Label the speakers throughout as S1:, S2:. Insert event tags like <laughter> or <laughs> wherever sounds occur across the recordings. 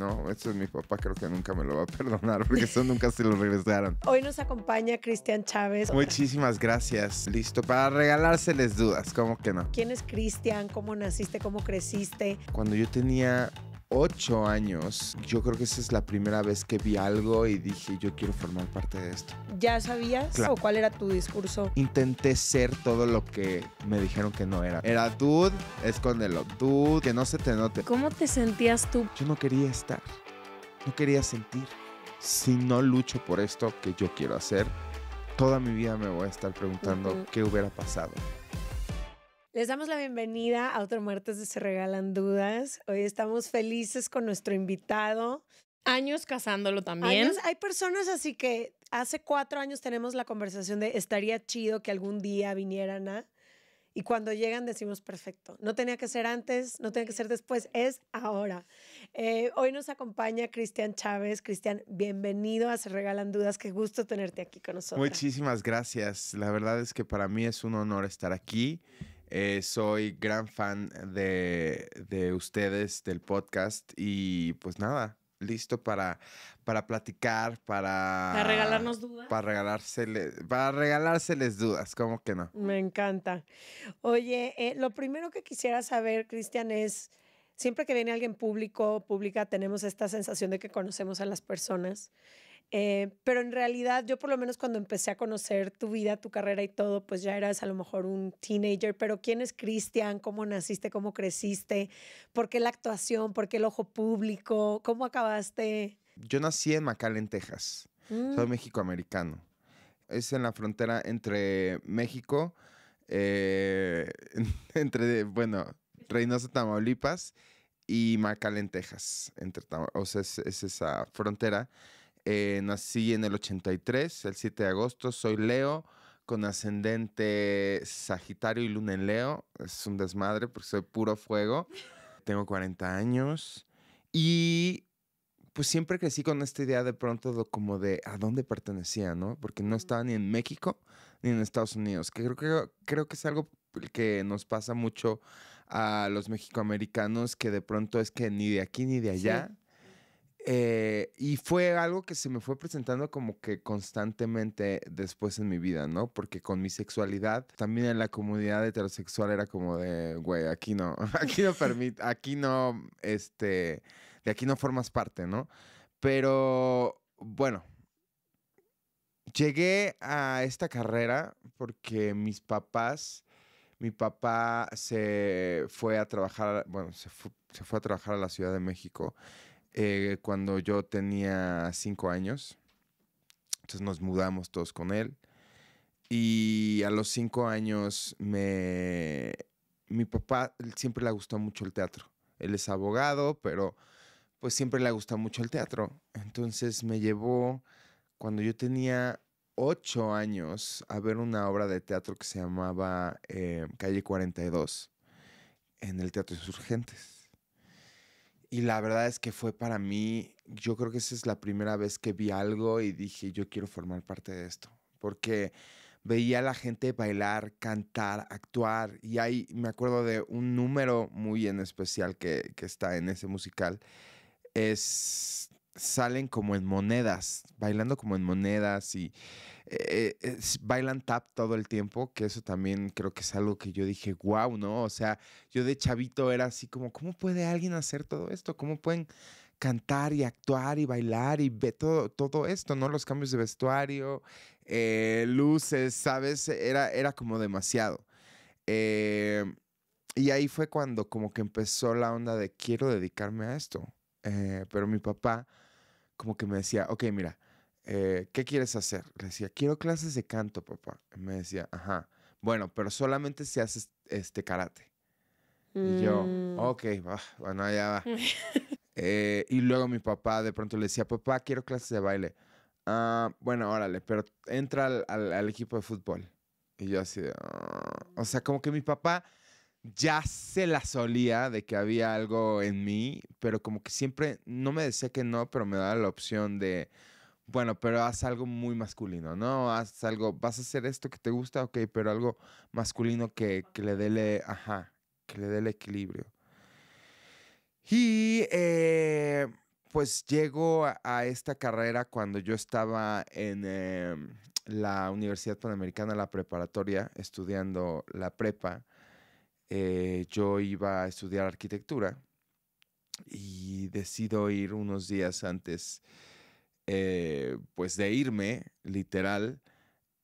S1: No, eso es mi papá, creo que nunca me lo va a <laughs> perdonar porque eso nunca se lo regresaron.
S2: Hoy nos acompaña Cristian Chávez.
S1: Muchísimas gracias. Listo, para regalárseles dudas, ¿cómo que no?
S2: ¿Quién es Cristian? ¿Cómo naciste? ¿Cómo creciste?
S1: Cuando yo tenía ocho años, yo creo que esa es la primera vez que vi algo y dije, yo quiero formar parte de esto.
S2: ¿Ya sabías o cuál era tu discurso?
S1: Intenté ser todo lo que me dijeron que no era. Era dude, escóndelo, dude, que no se te note.
S2: ¿Cómo te sentías tú?
S3: Yo no
S1: quería estar, no quería sentir. Si no lucho por esto que yo quiero hacer, toda mi vida me voy a estar preguntando qué hubiera pasado.
S2: Les damos la bienvenida a otro martes de Se Regalan Dudas. Hoy estamos felices con nuestro invitado. Años casándolo también. hay personas así que hace cuatro años tenemos la conversación de estaría chido que algún día vinieran a... Y cuando llegan decimos, perfecto, no tenía que ser antes, no tenía que ser después, es ahora. Eh, hoy nos acompaña Cristian Chávez. Cristian, bienvenido a Se Regalan Dudas, qué gusto tenerte aquí con nosotros.
S1: Muchísimas gracias, la verdad es que para mí es un honor estar aquí. Eh, soy gran fan de, ustedes, del podcast y pues nada, listo para, para platicar, para... Para regalarnos dudas. Para, regalárseles dudas, ¿cómo que no?
S2: Me encanta. Oye, eh, lo primero que quisiera saber, Cristian, es siempre que viene alguien público, pública, tenemos esta sensación de que conocemos a las personas. Eh, pero en realidad yo por lo menos cuando empecé a conocer tu vida, tu carrera y todo, pues ya eras a lo mejor un teenager, pero ¿quién es Cristian? ¿Cómo naciste? ¿Cómo creciste? ¿Por qué la actuación? ¿Por qué el ojo público? ¿Cómo acabaste?
S1: Yo nací en McAllen, Texas. Soy mm. mexicoamericano. Es en la frontera entre México, eh, <laughs> entre, bueno, Reynosa, Tamaulipas y McAllen, Texas. Entre, o sea, es esa frontera. Eh, nací en el 83, el 7 de agosto. Soy Leo, con ascendente Sagitario y Luna en Leo. Es un desmadre porque soy puro fuego. Tengo 40 años. Y pues siempre crecí con esta idea de pronto como de a dónde pertenecía, ¿no? Porque no estaba ni en México ni en Estados Unidos, que creo que, creo que es algo que nos pasa mucho a los mexicoamericanos, que de pronto es que ni de aquí ni de allá. Eh, y fue algo que se me fue presentando como que constantemente después en mi vida, ¿no? Porque con mi sexualidad, también en la comunidad heterosexual era como de, güey, aquí no, <laughs> aquí no permite, aquí no, este, de aquí no formas parte, ¿no? Pero bueno, llegué a esta carrera porque mis papás, mi papá se fue a trabajar, bueno, se fue a trabajar a la Ciudad de México eh, cuando yo tenía cinco años. Entonces nos mudamos todos con él. Y a los cinco años me... Mi papá siempre le gustó mucho el teatro. Él es abogado, pero pues siempre le gusta mucho el teatro. Entonces me llevó cuando yo tenía ocho años a ver una obra de teatro que se llamaba eh, Calle 42 en el Teatro de Insurgentes y la verdad es que fue para mí, yo creo que esa es la primera vez que vi algo y dije, yo quiero formar parte de esto, porque veía a la gente bailar, cantar, actuar, y ahí me acuerdo de un número muy en especial que, que está en ese musical, es salen como en monedas, bailando como en monedas y eh, eh, bailan tap todo el tiempo, que eso también creo que es algo que yo dije, wow, ¿no? O sea, yo de chavito era así como, ¿cómo puede alguien hacer todo esto? ¿Cómo pueden cantar y actuar y bailar y ver todo, todo esto, ¿no? Los cambios de vestuario, eh, luces, ¿sabes? Era, era como demasiado. Em, y ahí fue cuando como que empezó la onda de quiero dedicarme a esto. pero mi papá como que me decía, ok, mira, eh, ¿qué quieres hacer? Le decía, quiero clases de canto, papá. me decía, ajá, bueno, pero solamente si haces este karate.
S2: Y yo, mm. ok,
S1: bueno, allá va.
S2: <laughs>
S1: Eh, y luego mi papá de pronto le decía, papá, quiero clases de baile. Ah, bueno, órale, pero entra al, equipo de fútbol. Y yo así, de, ah". o sea, como que mi papá ya se la solía de que había algo en mí, pero como que siempre no me decía que no, pero me daba la opción de, bueno, pero haz algo muy masculino, ¿no? Haz algo, vas a hacer esto que te gusta, ok, pero algo masculino que, le dé, ajá, que le dé el equilibrio. Y eh, pues llego a, esta carrera cuando yo estaba en eh, la Universidad Panamericana, la preparatoria, estudiando la prepa. Eh, yo iba a estudiar arquitectura y decido ir unos días antes eh, pues de irme, literal,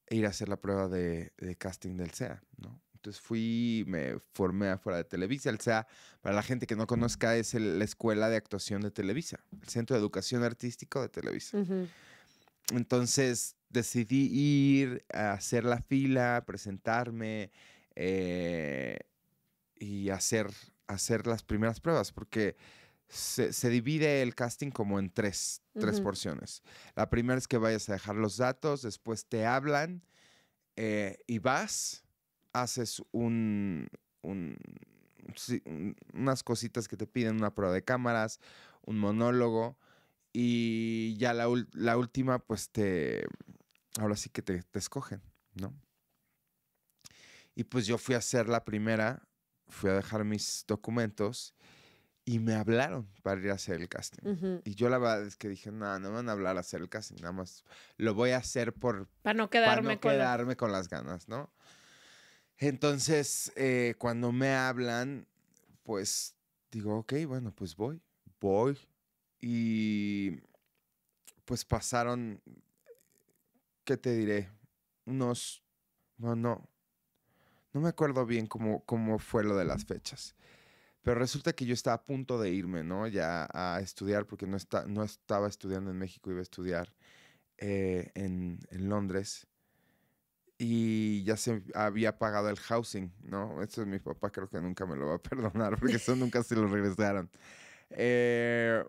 S1: e ir a hacer la prueba de, casting del SEA, ¿no? Entonces fui, me formé afuera de Televisa. El SEA, para la gente que no conozca, es la Escuela de Actuación de Televisa, el Centro de Educación Artístico de Televisa. Entonces decidí ir a hacer la fila, presentarme eh, y hacer, hacer las primeras pruebas, porque se, divide el casting como en tres, tres porciones. La primera es que vayas a dejar los datos, después te hablan eh, y vas, haces unas cositas que te piden, una prueba de cámaras, un monólogo y ya la, última, pues te, ahora sí que te, te escogen, ¿no? Y pues yo fui a hacer la primera, fui a dejar mis documentos y me hablaron para ir a hacer el casting. Y yo la verdad es que dije, no, no me van a hablar a hacer el casting, nada más lo voy a hacer por...
S3: Para no quedarme,
S1: con... las ganas, ¿no? Entonces, eh, cuando me hablan, pues digo, ok, bueno, pues voy, voy. Y pues pasaron, ¿qué te diré? Unos, bueno, no, no me acuerdo bien cómo, cómo fue lo de las fechas pero resulta que yo estaba a punto de irme, ¿no? Ya a estudiar, porque no, está, no estaba estudiando en México, iba a estudiar eh, en, Londres. Y ya se había pagado el housing, ¿no? Eso es mi papá, creo que nunca me lo va a <laughs> perdonar, porque eso nunca se lo regresaron. Eh,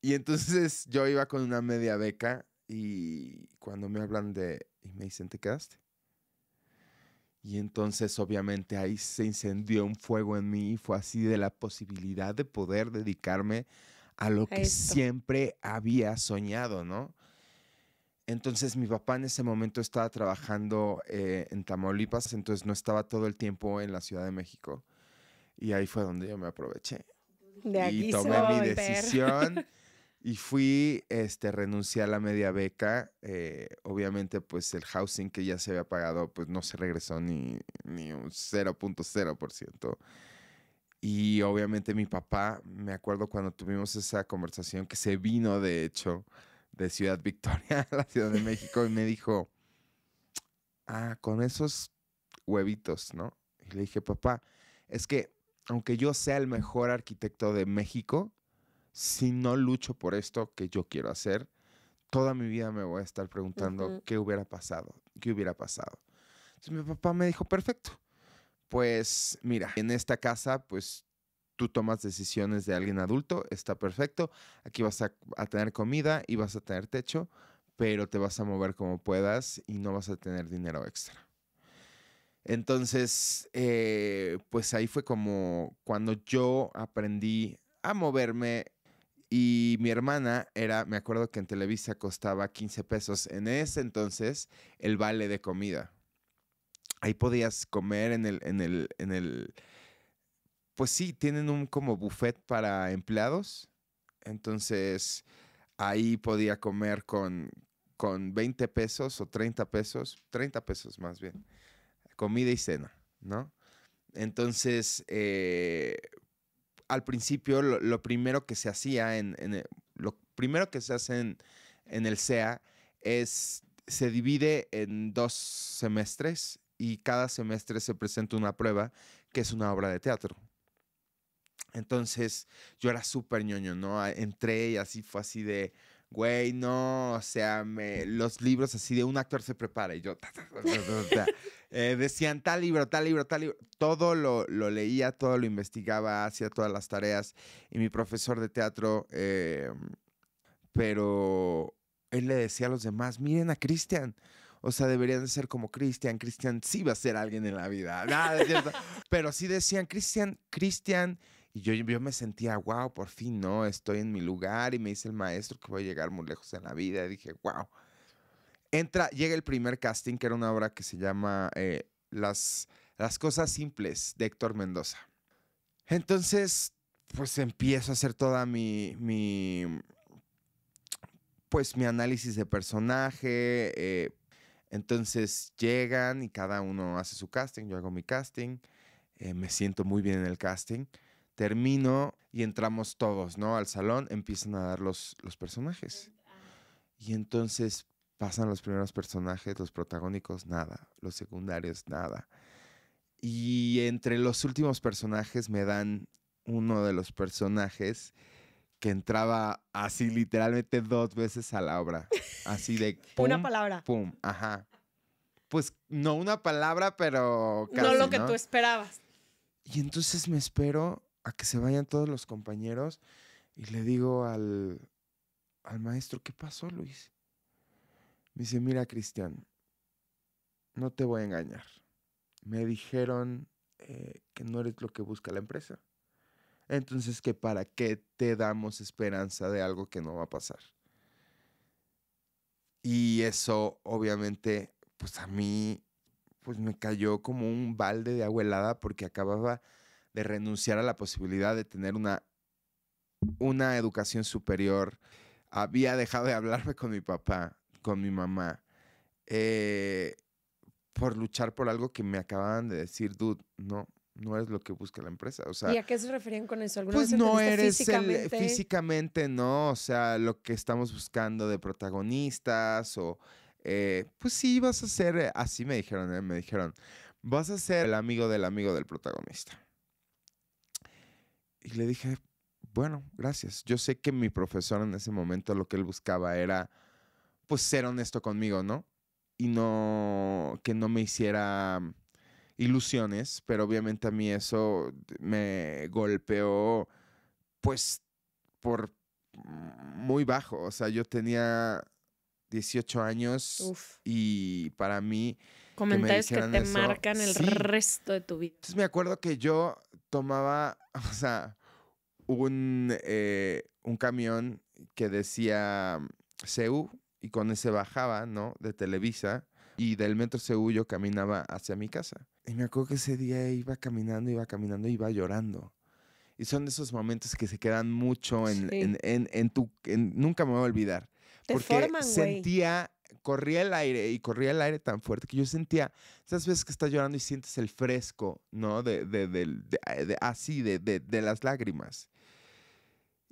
S1: y entonces yo iba con una media beca y cuando me hablan de... Y me dicen, ¿te quedaste? Y entonces obviamente ahí se incendió un fuego en mí y fue así de la posibilidad de poder dedicarme a lo que siempre había soñado, ¿no? Entonces mi papá en ese momento estaba trabajando eh, en Tamaulipas, entonces no estaba todo el tiempo en la Ciudad de México. Y ahí fue donde yo me aproveché. De y tomé mi decisión. Y fui, este, renuncié a la media beca. Eh, obviamente, pues el housing que ya se había pagado, pues no se regresó ni, ni un 0.0%. Y obviamente mi papá, me acuerdo cuando tuvimos esa conversación que se vino, de hecho, de Ciudad Victoria a <laughs> la Ciudad de México y me dijo, ah, con esos huevitos, ¿no? Y le dije, papá, es que aunque yo sea el mejor arquitecto de México, si no lucho por esto que yo quiero hacer, toda mi vida me voy a estar preguntando qué hubiera pasado, qué hubiera pasado. Entonces mi papá me dijo, perfecto, pues mira, en esta casa, pues tú tomas decisiones de alguien adulto, está perfecto, aquí vas a, tener comida y vas a tener techo, pero te vas a mover como puedas y no vas a tener dinero extra. Entonces, eh, pues ahí fue como cuando yo aprendí a moverme y mi hermana era, me acuerdo que en Televisa costaba 15 pesos. En ese entonces, el vale de comida. Ahí podías comer en el, en el, en el. Pues sí, tienen un como buffet para empleados. Entonces, ahí podía comer con, con 20 pesos o 30 pesos, 30 pesos más bien, comida y cena, ¿no? Entonces, eh, al principio lo, primero que se hacía en, e, lo primero que se hace en, el SEA es se divide en dos semestres y cada semestre se presenta una prueba que es una obra de teatro. Entonces yo era súper ñoño, ¿no? Entré y así fue así de, güey, no, o sea, me, los libros así de un actor se prepara y yo, <laughs> Eh, decían tal libro, tal libro, tal libro. Todo lo, leía, todo lo investigaba, hacía todas las tareas. Y mi profesor de teatro, eh, pero él le decía a los demás, miren a Cristian. O sea, deberían de ser como Cristian. Cristian sí va a ser alguien en la vida. <laughs> Pero sí decían, Cristian, Cristian. Y yo, yo me sentía, wow, por fin, ¿no? Estoy en mi lugar. Y me dice el maestro que voy a llegar muy lejos en la vida. Y dije, wow. Entra, llega el primer casting, que era una obra que se llama eh, Las, Las Cosas Simples de Héctor Mendoza. Entonces, pues empiezo a hacer toda mi, mi pues mi análisis de personaje. Eh, entonces llegan y cada uno hace su casting, yo hago mi casting, eh, me siento muy bien en el casting, termino y entramos todos, ¿no? Al salón, empiezan a dar los, los personajes. Ah. Y entonces Pasan los primeros personajes, los protagónicos, nada. Los secundarios, nada. Y entre los últimos personajes me dan uno de los personajes que entraba así literalmente dos veces a la obra. Así de... <laughs> una palabra. Pum, ajá. Pues no una palabra, pero... Casi, no lo que tú
S3: esperabas.
S1: Y entonces me espero a que se vayan todos los compañeros y le digo al, al maestro, ¿qué pasó, Luis? Me dice, mira Cristian, no te voy a engañar. Me dijeron eh, que no eres lo que busca la empresa. Entonces, ¿que ¿para qué te damos esperanza de algo que no va a pasar? Y eso, obviamente, pues a mí, pues me cayó como un balde de agua helada porque acababa de renunciar a la posibilidad de tener una, una educación superior. Había dejado de hablarme con mi papá con mi mamá eh, por luchar por algo que me acababan de decir, dude, no, no eres lo que busca la empresa. O sea, ¿Y a
S2: qué se referían con eso? pues no eres
S1: físicamente? no. O sea, lo que estamos buscando de protagonistas o... Eh, pues sí, vas a ser, eh, así me dijeron, me dijeron, vas a ser el amigo del amigo del protagonista. Y le dije, bueno, gracias. Yo sé que mi profesor en ese momento lo que él buscaba era pues ser honesto conmigo, ¿no? Y no que no me hiciera mm, ilusiones, pero obviamente a mí eso me golpeó pues por muy bajo, o sea, yo tenía 18 años y para mí... Comentarios que, te marcan el resto de tu vida. Entonces me acuerdo que yo tomaba, <laughs> o sea, un, eh, un camión que decía mm, CEU y con se bajaba, ¿no? De Televisa y del metro seguro caminaba hacia mi casa. Y me acuerdo que ese día iba caminando, iba caminando, iba llorando. Y son de esos momentos que se quedan mucho en, en, en, en tu... nunca me voy a olvidar.
S2: porque sentía,
S1: corría el aire y corría el aire tan fuerte que yo sentía, esas veces que estás llorando y sientes el fresco, ¿no? De, de, ah, de así, de las lágrimas.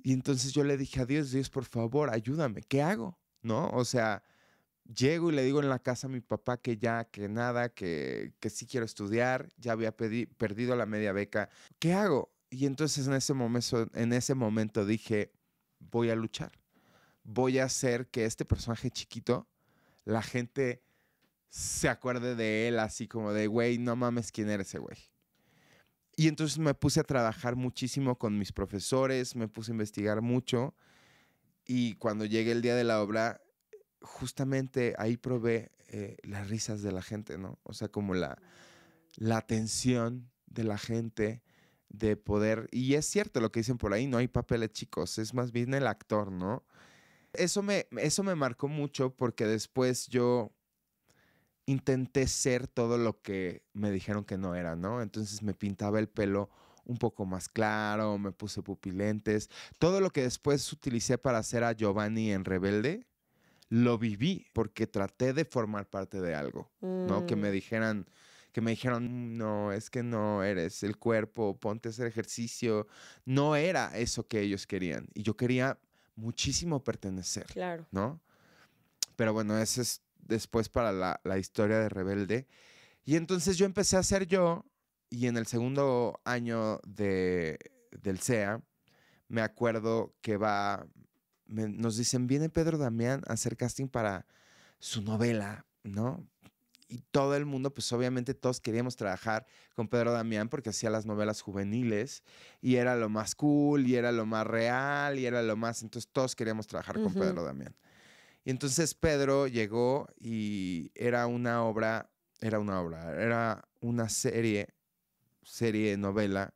S1: Y entonces yo le dije a Dios, Dios, por favor, ayúdame, ¿qué hago? ¿no? O sea, llego y le digo en la casa a mi papá que ya, que nada, que, sí quiero estudiar, ya había perdido la media beca, ¿qué hago? Y entonces en ese, momento, en ese momento dije, voy a luchar, voy a hacer que este personaje chiquito, la gente se acuerde de él así como de, güey, no mames quién era ese güey. Y entonces me puse a trabajar muchísimo con mis profesores, me puse a investigar mucho y cuando llegue el día de la obra, justamente ahí probé eh, las risas de la gente, ¿no? O sea, como la, la atención de la gente de poder. Y es cierto lo que dicen por ahí, no hay papeles chicos, es más bien el actor, ¿no? Eso me, eso me marcó mucho porque después yo intenté ser todo lo que me dijeron que no era, ¿no? Entonces me pintaba el pelo un poco más claro, me puse pupilentes. Todo lo que después utilicé para hacer a Giovanni en Rebelde, lo viví porque traté de formar parte de algo, ¿no? Que me mm. dijeran, que me dijeron, no, es que no eres el cuerpo, ponte a hacer ejercicio. No era eso que ellos querían. Y yo quería muchísimo pertenecer. Claro. ¿No? Pero bueno, ese es después para la, la historia de Rebelde. Y entonces yo empecé a ser yo y en el segundo año de, del SEA, me acuerdo que va, nos dicen, viene Pedro Damián a hacer casting para su novela, ¿no? Y todo el mundo, pues obviamente todos queríamos trabajar con Pedro Damián porque hacía las novelas juveniles y era lo más cool y era lo más real y era lo más, entonces todos queríamos trabajar con Pedro Damián. Y entonces Pedro llegó y era una obra, era una obra, era una serie serie, novela,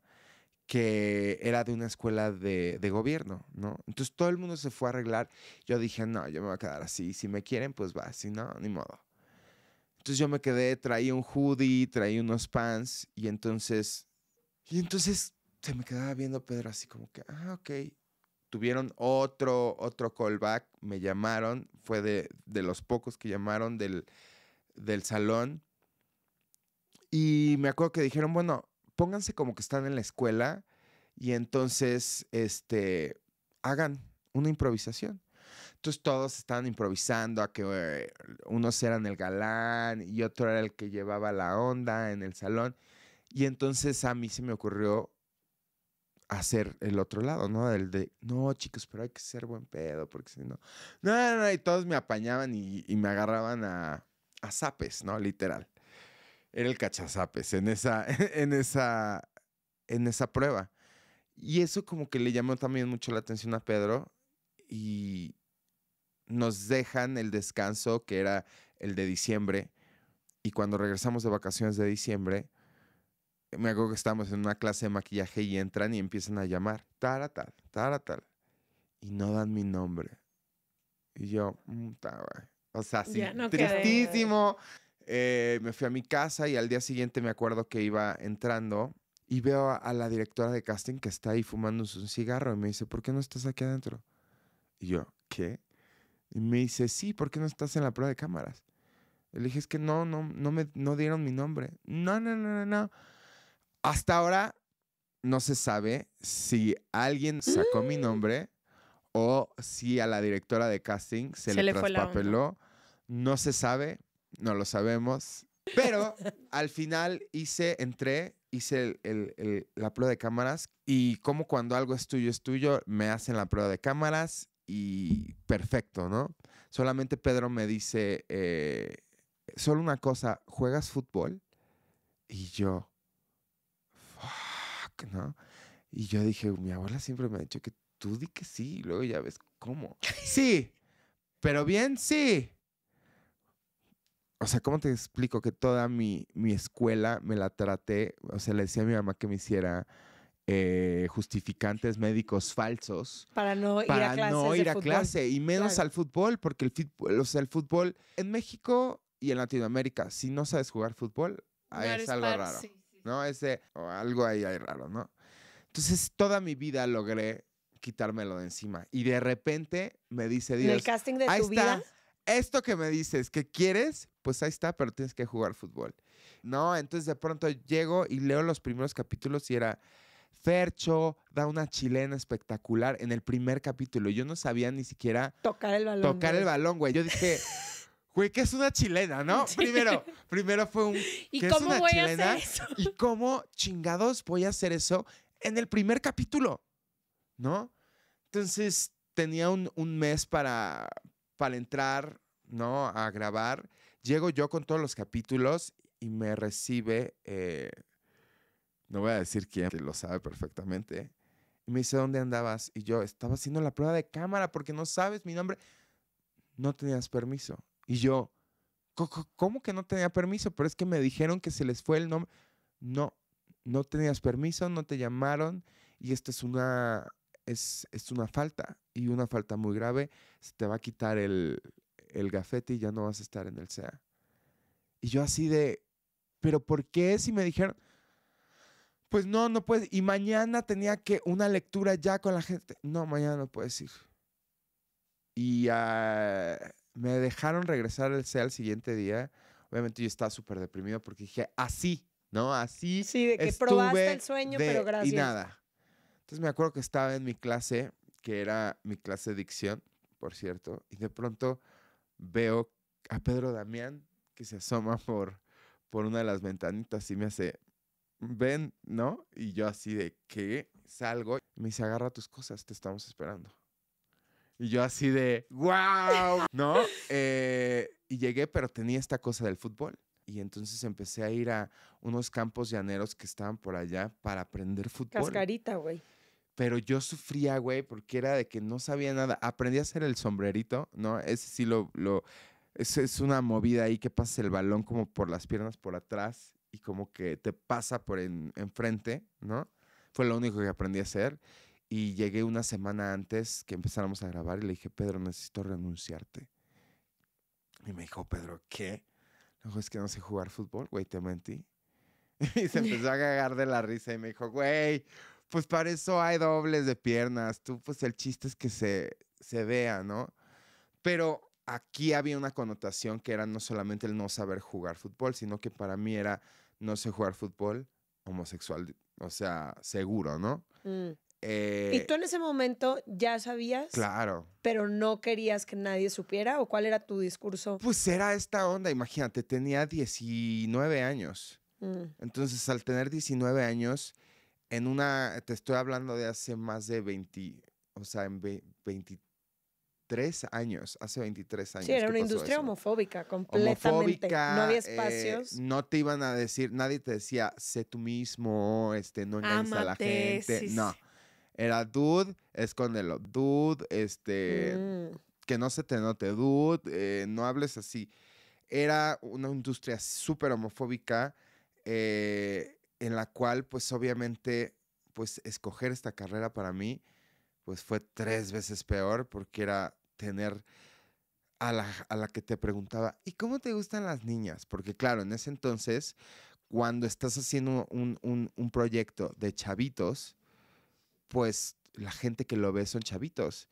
S1: que era de una escuela de, de, gobierno, ¿no? Entonces todo el mundo se fue a arreglar. Yo dije, no, yo me voy a quedar así. Si me quieren, pues va. Si no, ni modo. Entonces yo me quedé, traí un hoodie, traí unos pants y entonces... Y entonces se me quedaba viendo Pedro así como que, ah, ok. Tuvieron otro, otro callback, me llamaron, fue de, los pocos que llamaron del, del salón. Y me acuerdo que dijeron, bueno, pónganse como que están en la escuela y entonces este, hagan una improvisación. Entonces todos estaban improvisando a que eh, unos eran el galán y otro era el que llevaba la onda en el salón. Y entonces a mí se me ocurrió hacer el otro lado, ¿no? El de, no, chicos, pero hay que ser buen pedo, porque si no. No, no, no, y todos me apañaban y, me agarraban a, a zapes, ¿no? Literal era el cachazapes en esa, <laughs> en esa, en esa prueba. Y eso como que le llamó también mucho la atención a Pedro y nos dejan el descanso que era el de diciembre. Y cuando regresamos de vacaciones de diciembre, me acuerdo que estábamos en una clase de maquillaje y entran y empiezan a llamar, tal, tal, tal, tal. Y no dan mi nombre. Y yo, mm, o sea, sí, tristísimo. Eh, me fui a mi casa y al día siguiente me acuerdo que iba entrando y veo a, la directora de casting que está ahí fumando un cigarro y me dice, ¿por qué no estás aquí adentro? Y yo, ¿qué? Y me dice, sí, ¿por qué no estás en la prueba de cámaras? Le dije, es que no, no, no me no dieron mi nombre. No, no, no, no, no. Hasta ahora no se sabe si alguien sacó mi mm. nombre o si a la directora de casting se, le, le traspapeló. No se sabe, no lo sabemos. Pero al final hice, entré, hice la prueba de cámaras y como cuando algo es tuyo, es tuyo, me hacen la prueba de cámaras y perfecto, ¿no? Solamente Pedro me dice, eh, solo una cosa, ¿juegas fútbol? Y yo, fuck, ¿no? Y yo dije, mi abuela siempre me ha dicho que tú di que sí, y luego ya ves cómo. <laughs> sí, pero bien, sí o sea, ¿cómo te explico que toda mi, mi, escuela me la traté? O sea, le decía a mi mamá que me hiciera eh, justificantes médicos falsos.
S2: Para no ir a clase. no ir a clase y menos
S1: al fútbol, porque el fútbol, o sea, el fútbol en México y en Latinoamérica, si no sabes jugar fútbol, es algo raro. ¿No? Ese, o algo ahí hay raro, ¿no? Entonces, toda mi vida logré quitármelo de encima. Y de repente me dice Dios. En el casting de tu vida esto que me dices que quieres, pues ahí está, pero tienes que jugar fútbol. No, entonces de pronto llego y leo los primeros capítulos y era Fercho da una chilena espectacular en el primer capítulo. Yo no sabía ni siquiera
S2: tocar el balón. Tocar el
S1: balón, güey. Yo dije, <laughs> güey, que es una chilena, ¿no? Primero, primero fue un <laughs> ¿Y cómo es una voy chilena? A hacer eso? <laughs> ¿Y cómo chingados voy a hacer eso en el primer capítulo? ¿No? Entonces, tenía un mes para, para entrar, ¿no? A grabar. Llego yo con todos los capítulos y me recibe, eh, no voy a decir quién, que lo sabe perfectamente. Y me dice, ¿dónde andabas? Y yo estaba haciendo la prueba de cámara porque no sabes mi nombre. No tenías permiso. Y yo, ¿cómo que no tenía permiso? Pero es que me dijeron que se les fue el nombre. No, no tenías permiso, no te llamaron y esto es una, es, una falta y una falta muy grave. Se te va a quitar el, gafete y ya no vas a estar en el SEA. Y yo así de, ¿pero por qué? Si me dijeron, pues no, no puedes. Y mañana tenía que una lectura ya con la gente. No, mañana no puedes ir. Y ah, me dejaron regresar al SEA al siguiente día. Obviamente yo estaba súper deprimido porque dije, así, ¿no? Así. Sí, de que probaste el sueño, pero gracias. Y nada. Entonces me acuerdo que estaba en mi clase, que era mi clase de dicción, por cierto, y de pronto veo a Pedro Damián que se asoma por, por una de las ventanitas y me hace, ven, ¿no? Y yo así de, ¿qué? Salgo. Me dice, agarra tus cosas, te estamos esperando. Y yo así de, wow, ¿no? Eh, y llegué, pero tenía esta cosa del fútbol y entonces empecé a ir a unos campos llaneros que estaban por allá para aprender fútbol. Cascarita, güey. Pero yo sufría, güey, porque era de que no sabía nada. Aprendí a hacer el sombrerito, ¿no? Ese sí lo... es, una movida ahí que pasa el balón como por las piernas por atrás y como que te pasa por enfrente, ¿no? Fue lo único que aprendí a hacer. Y llegué una semana antes que empezáramos a grabar y le dije, Pedro, necesito renunciarte. Y me dijo, Pedro, ¿qué? Ojo, es que no sé jugar fútbol, güey, te mentí. <laughs> Y se <laughs> empezó a cagar de la risa y me dijo, güey, pues para eso hay dobles de piernas. Tú, pues el chiste es que se, se vea, ¿no? Pero aquí había una connotación que era no solamente el no saber jugar fútbol, sino que para mí era no sé jugar fútbol homosexual, o sea, seguro, ¿no? Mm. ¿Y eh, tú
S2: en ese momento ya sabías? Claro. Pero no querías que nadie supiera o cuál era tu discurso? Pues
S1: era esta onda, imagínate, tenía 19 años. Mm. Entonces, al tener 19 años, en una, te estoy hablando de hace más de 20, o sea, en 23 años, hace 23 años. Sí, era una industria
S2: homofóbica, completamente. no había eh, espacios.
S1: no te iban a decir, nadie te decía, sé tú mismo, este, no engañes a la gente. no. Era, dude, escóndelo. Dude, este, mm. que no se te note. Dude, eh, no hables así. Era una industria súper homofóbica eh, en la cual, pues obviamente, pues escoger esta carrera para mí, pues fue tres veces peor porque era tener... A la, que te preguntaba, ¿y cómo te gustan las niñas? Porque claro, en ese entonces, cuando estás haciendo un, un proyecto de chavitos, pues la gente que lo ve son chavitos.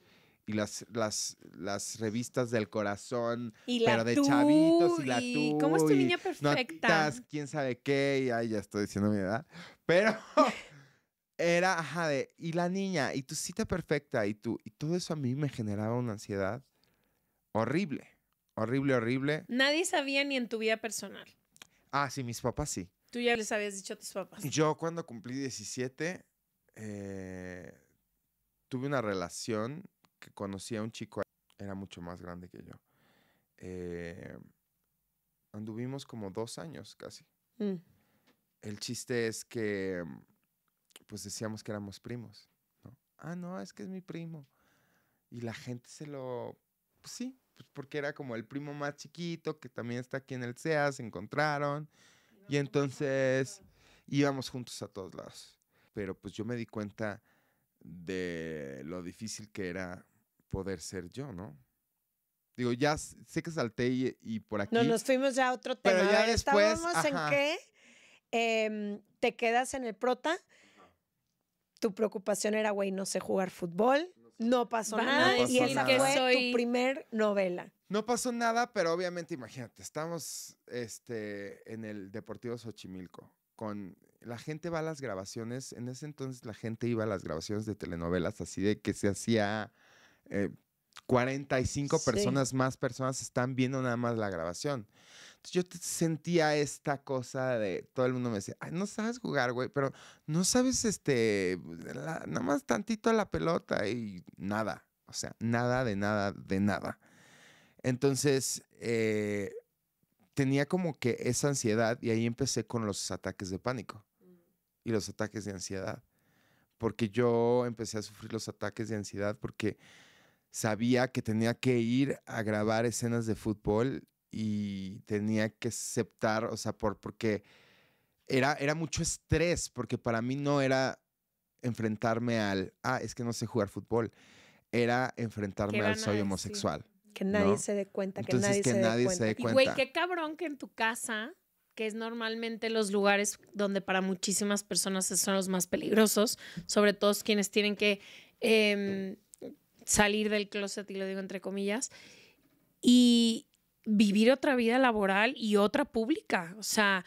S1: Y las, las, las revistas del corazón, pero de chavitos, y la y ¿Cómo es tu niña perfecta? quién sabe qué, y ya estoy diciendo mi edad. Pero <laughs> era, ajá, de, y la niña, y tu cita perfecta, y tú. Y todo eso a mí me generaba una ansiedad horrible, horrible, horrible.
S3: Nadie sabía ni en tu vida personal.
S1: Ah, sí, mis papás sí.
S3: Tú ya les habías dicho a tus papás. Yo
S1: cuando cumplí 17, eh, tuve una relación que conocí a un chico, era mucho más grande que yo. Eh, anduvimos como dos años casi. Mm. El chiste es que, pues decíamos que éramos primos, ¿no? Ah, no, es que es mi primo. Y la gente se lo, pues sí, pues porque era como el primo más chiquito, que también está aquí en el SEA, se encontraron. Y entonces íbamos juntos a todos lados pero pues yo me di cuenta de lo difícil que era poder ser yo, ¿no? Digo, ya sé que salté y, por aquí. No, nos
S2: fuimos ya a otro tema. Pero ya después, estábamos en qué? Em, te quedas en el prota. Tu preocupación era, güey, no sé jugar fútbol. No pasó nada. y esa que fue Soy... tu primer novela.
S1: No pasó nada, pero obviamente, imagínate, estamos este, en el Deportivo Xochimilco con la gente va a las grabaciones, en ese entonces la gente iba a las grabaciones de telenovelas, así de que se hacía 45 eh, personas más, personas están viendo nada más la grabación. Entonces yo sentía esta cosa de todo el mundo me decía, no sabes jugar, güey, pero no sabes, este, nada más tantito la pelota y nada, o sea, nada de nada, de nada. Entonces, eh, tenía como que esa ansiedad y ahí empecé con los ataques de pánico y los ataques de ansiedad. Porque yo empecé a sufrir los ataques de ansiedad porque sabía que tenía que ir a grabar escenas de fútbol y tenía que aceptar, o sea, por, porque era, era mucho estrés, porque para mí no era enfrentarme al, ah, es que no sé jugar fútbol, era enfrentarme al soy homosexual. Que nadie se dé cuenta, que nadie, se, dé cuenta. se dé cuenta. Y güey, qué
S3: cabrón que en tu casa que es normalmente los lugares donde para muchísimas personas son los más peligrosos, sobre todo quienes tienen que em, salir del closet, y lo digo entre comillas. Y, vivir otra vida laboral y otra pública. O sea,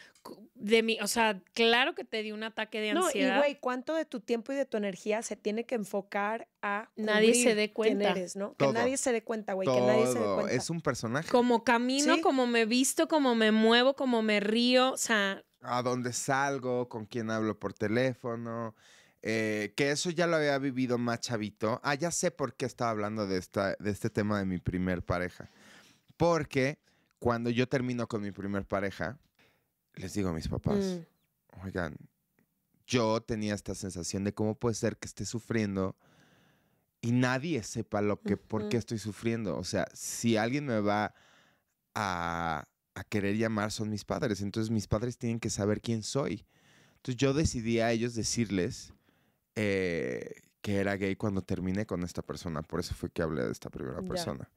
S3: de o sea, claro que te di un ataque de ansiedad. No, y güey,
S2: ¿cuánto de tu tiempo y de tu energía se tiene que enfocar a nadie se dé cuenta, eres, que nadie se dé cuenta, güey,
S1: que nadie se dé cuenta. Es un personaje.
S2: Como camino,
S3: como me visto, como me muevo, como me río, o sea,
S1: a dónde salgo, con quién hablo por teléfono. Eh, que eso ya lo había vivido más chavito. Ah, ya sé por qué estaba hablando de, esta, de este tema de mi primer pareja. Porque cuando yo termino con mi primer pareja, les digo a mis papás, mm. oigan, yo tenía esta sensación de cómo puede ser que esté sufriendo y nadie sepa lo que, por qué estoy sufriendo. O sea, si alguien me va a, querer llamar son mis padres, entonces mis padres tienen que saber quién soy. Entonces yo decidí a ellos decirles eh, que era gay cuando terminé con esta persona, por eso fue que hablé de esta primera persona.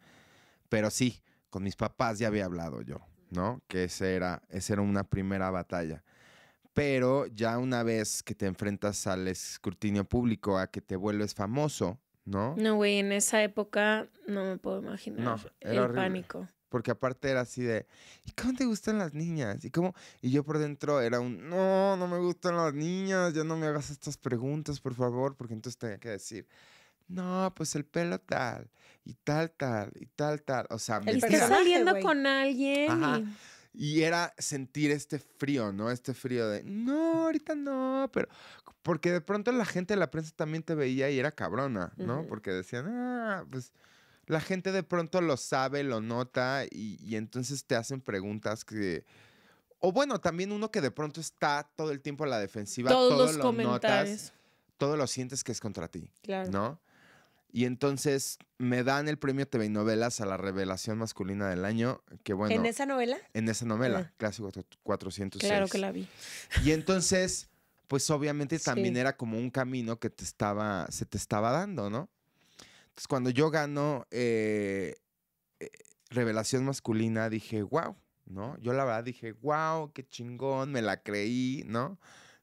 S1: Pero sí, con mis papás ya había hablado yo, ¿no? Que era, esa era una primera batalla. Pero ya una vez que te enfrentas al escrutinio público, a que te vuelves famoso, ¿no?
S3: No, güey, en esa época no me puedo imaginar el pánico.
S1: Porque aparte era así de, ¿y cómo te gustan las niñas? Y cómo, y yo por dentro era un, no, no me gustan las niñas, ya no me hagas estas preguntas, por favor, porque entonces tenía que decir, no, pues el pelo tal, y tal, tal, y tal, tal. O sea, el está saliendo
S3: con alguien.
S1: Y... era sentir este frío, ¿no? Este frío de, no, ahorita no, pero. Porque de pronto la gente de la prensa también te veía y era cabrona, ¿no? Porque decían, ah, pues. La gente de pronto lo sabe, lo nota, y, entonces te hacen preguntas que. O bueno, también uno que de pronto está todo el tiempo a la defensiva, todos todo los lo notas, todo lo sientes que es contra ti. Claro. ¿No? Y entonces me dan el premio TV Novelas a la revelación masculina del año, que bueno. ¿En esa novela? En esa novela, ah. Clásico 406. Claro que la vi. Y entonces, pues obviamente <laughs> también era como un camino que te estaba, se te estaba dando, ¿no? Entonces cuando yo gano eh, eh, revelación masculina, dije, wow, ¿no? Yo la verdad dije, wow, qué chingón, me la creí, ¿no?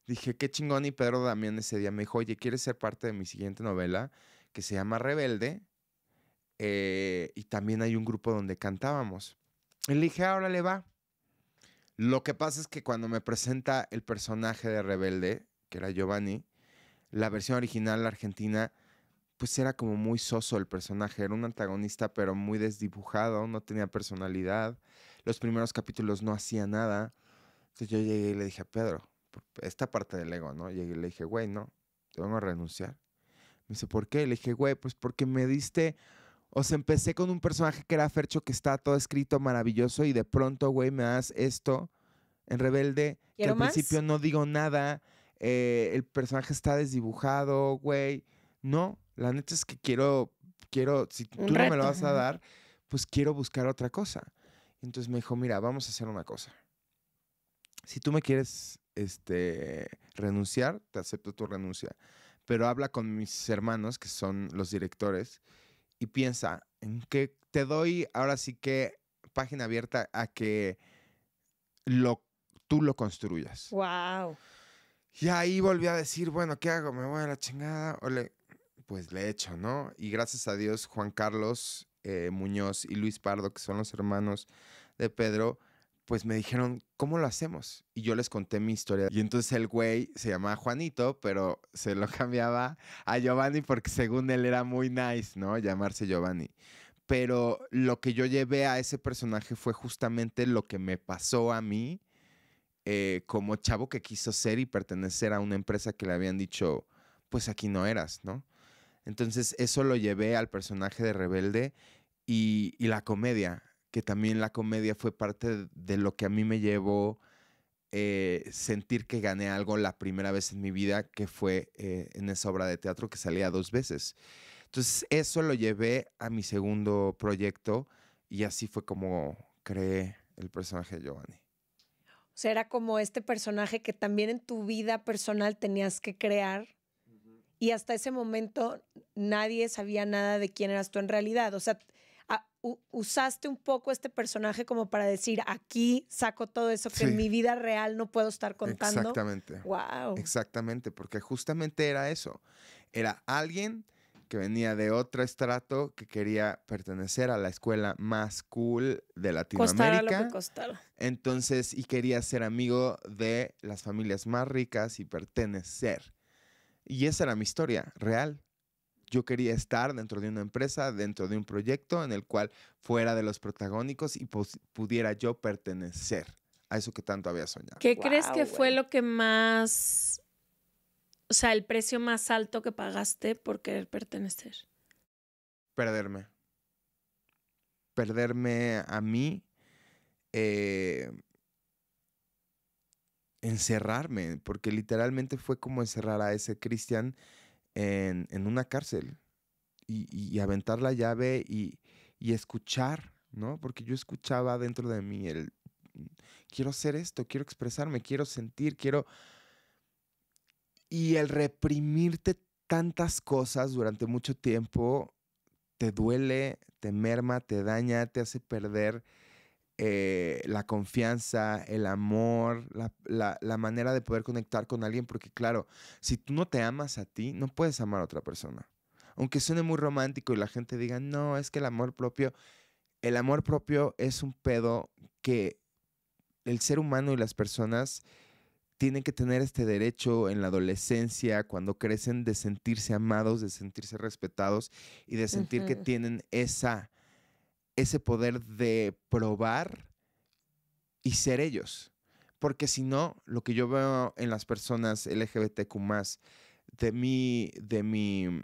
S1: Dije, qué chingón. Y Pedro Damián ese día me dijo, oye, ¿quieres ser parte de mi siguiente novela? que se llama Rebelde eh, y también hay un grupo donde cantábamos. Y le dije, ahora le va. Lo que pasa es que cuando me presenta el personaje de Rebelde, que era Giovanni, la versión original argentina, pues era como muy soso el personaje, era un antagonista pero muy desdibujado, no tenía personalidad, los primeros capítulos no hacía nada. Entonces yo llegué y le dije a Pedro, esta parte del ego, ¿no? y le dije, güey, no, te vengo a renunciar. Me dice, ¿por qué? Le dije, güey, pues porque me diste... O sea, empecé con un personaje que era Fercho, que está todo escrito, maravilloso, y de pronto, güey, me das esto en Rebelde, que al principio no digo nada, eh, el personaje está desdibujado, güey. No, la neta es que quiero, quiero, si tú no me lo vas a dar, pues quiero buscar otra cosa. Entonces me dijo, mira, vamos a hacer una cosa. Si tú me quieres este, renunciar, te acepto tu renuncia pero habla con mis hermanos, que son los directores, y piensa en qué te doy ahora sí que página abierta a que lo, tú lo construyas.
S2: ¡Wow!
S1: Y ahí volví a decir, bueno, ¿qué hago? ¿Me voy a la chingada? O le, pues le echo, ¿no? Y gracias a Dios, Juan Carlos eh, Muñoz y Luis Pardo, que son los hermanos de Pedro, pues me dijeron, ¿cómo lo hacemos? Y yo les conté mi historia. Y entonces el güey se llamaba Juanito, pero se lo <laughs> cambiaba a Giovanni porque según él era muy nice, ¿no? Llamarse Giovanni. Pero lo que yo llevé a ese personaje fue justamente lo que me pasó a mí eh, como chavo que quiso ser y pertenecer a una empresa que le habían dicho, pues aquí no eras, ¿no? Entonces eso lo llevé al personaje de Rebelde y la comedia que también la comedia fue parte de lo que a mí me llevó eh, sentir que gané algo la primera vez en mi vida, que fue eh, en esa obra de teatro que salía dos veces. Entonces eso lo llevé a mi segundo proyecto y así fue como creé el personaje de Giovanni. O
S2: sea, era como este personaje que también en tu vida personal tenías que crear y hasta ese momento nadie sabía nada de quién eras tú en realidad. O sea, usaste un poco este personaje como para decir, aquí saco todo eso que en mi vida real no puedo estar contando. Exactamente. Wow.
S1: Exactamente, porque justamente era eso. Era alguien que venía de otro estrato que quería pertenecer a la escuela más cool de Latinoamérica. lo que Entonces, y quería ser amigo de las familias más ricas y pertenecer. Y esa era mi historia real yo quería estar dentro de una empresa, dentro de un proyecto en el cual fuera de los protagónicos y pudiera yo pertenecer a eso que tanto había soñado. ¿Qué crees que fue
S3: lo que más, o sea, el precio más alto que pagaste por querer pertenecer?
S1: Perderme. Perderme a mí. Eh, encerrarme, porque literalmente fue como encerrar a ese Cristian en, una cárcel y, aventar la llave y, y escuchar, ¿no? Porque yo escuchaba dentro de mí el, quiero hacer esto, quiero expresarme, quiero sentir, quiero... Y el reprimirte tantas cosas durante mucho tiempo te duele, te merma, te daña, te hace perder eh, la confianza, el amor, la, manera de poder conectar con alguien, porque claro, si tú no te amas a ti, no puedes amar a otra persona. Aunque suene muy romántico y la gente diga, no, es que el amor propio, el amor propio es un pedo que el ser humano y las personas tienen que tener este derecho en la adolescencia, cuando crecen, de sentirse amados, de sentirse respetados y de sentir que tienen esa ese poder de probar y ser ellos. Porque si no, lo que yo veo en las personas LGBTQ de mi, de mi,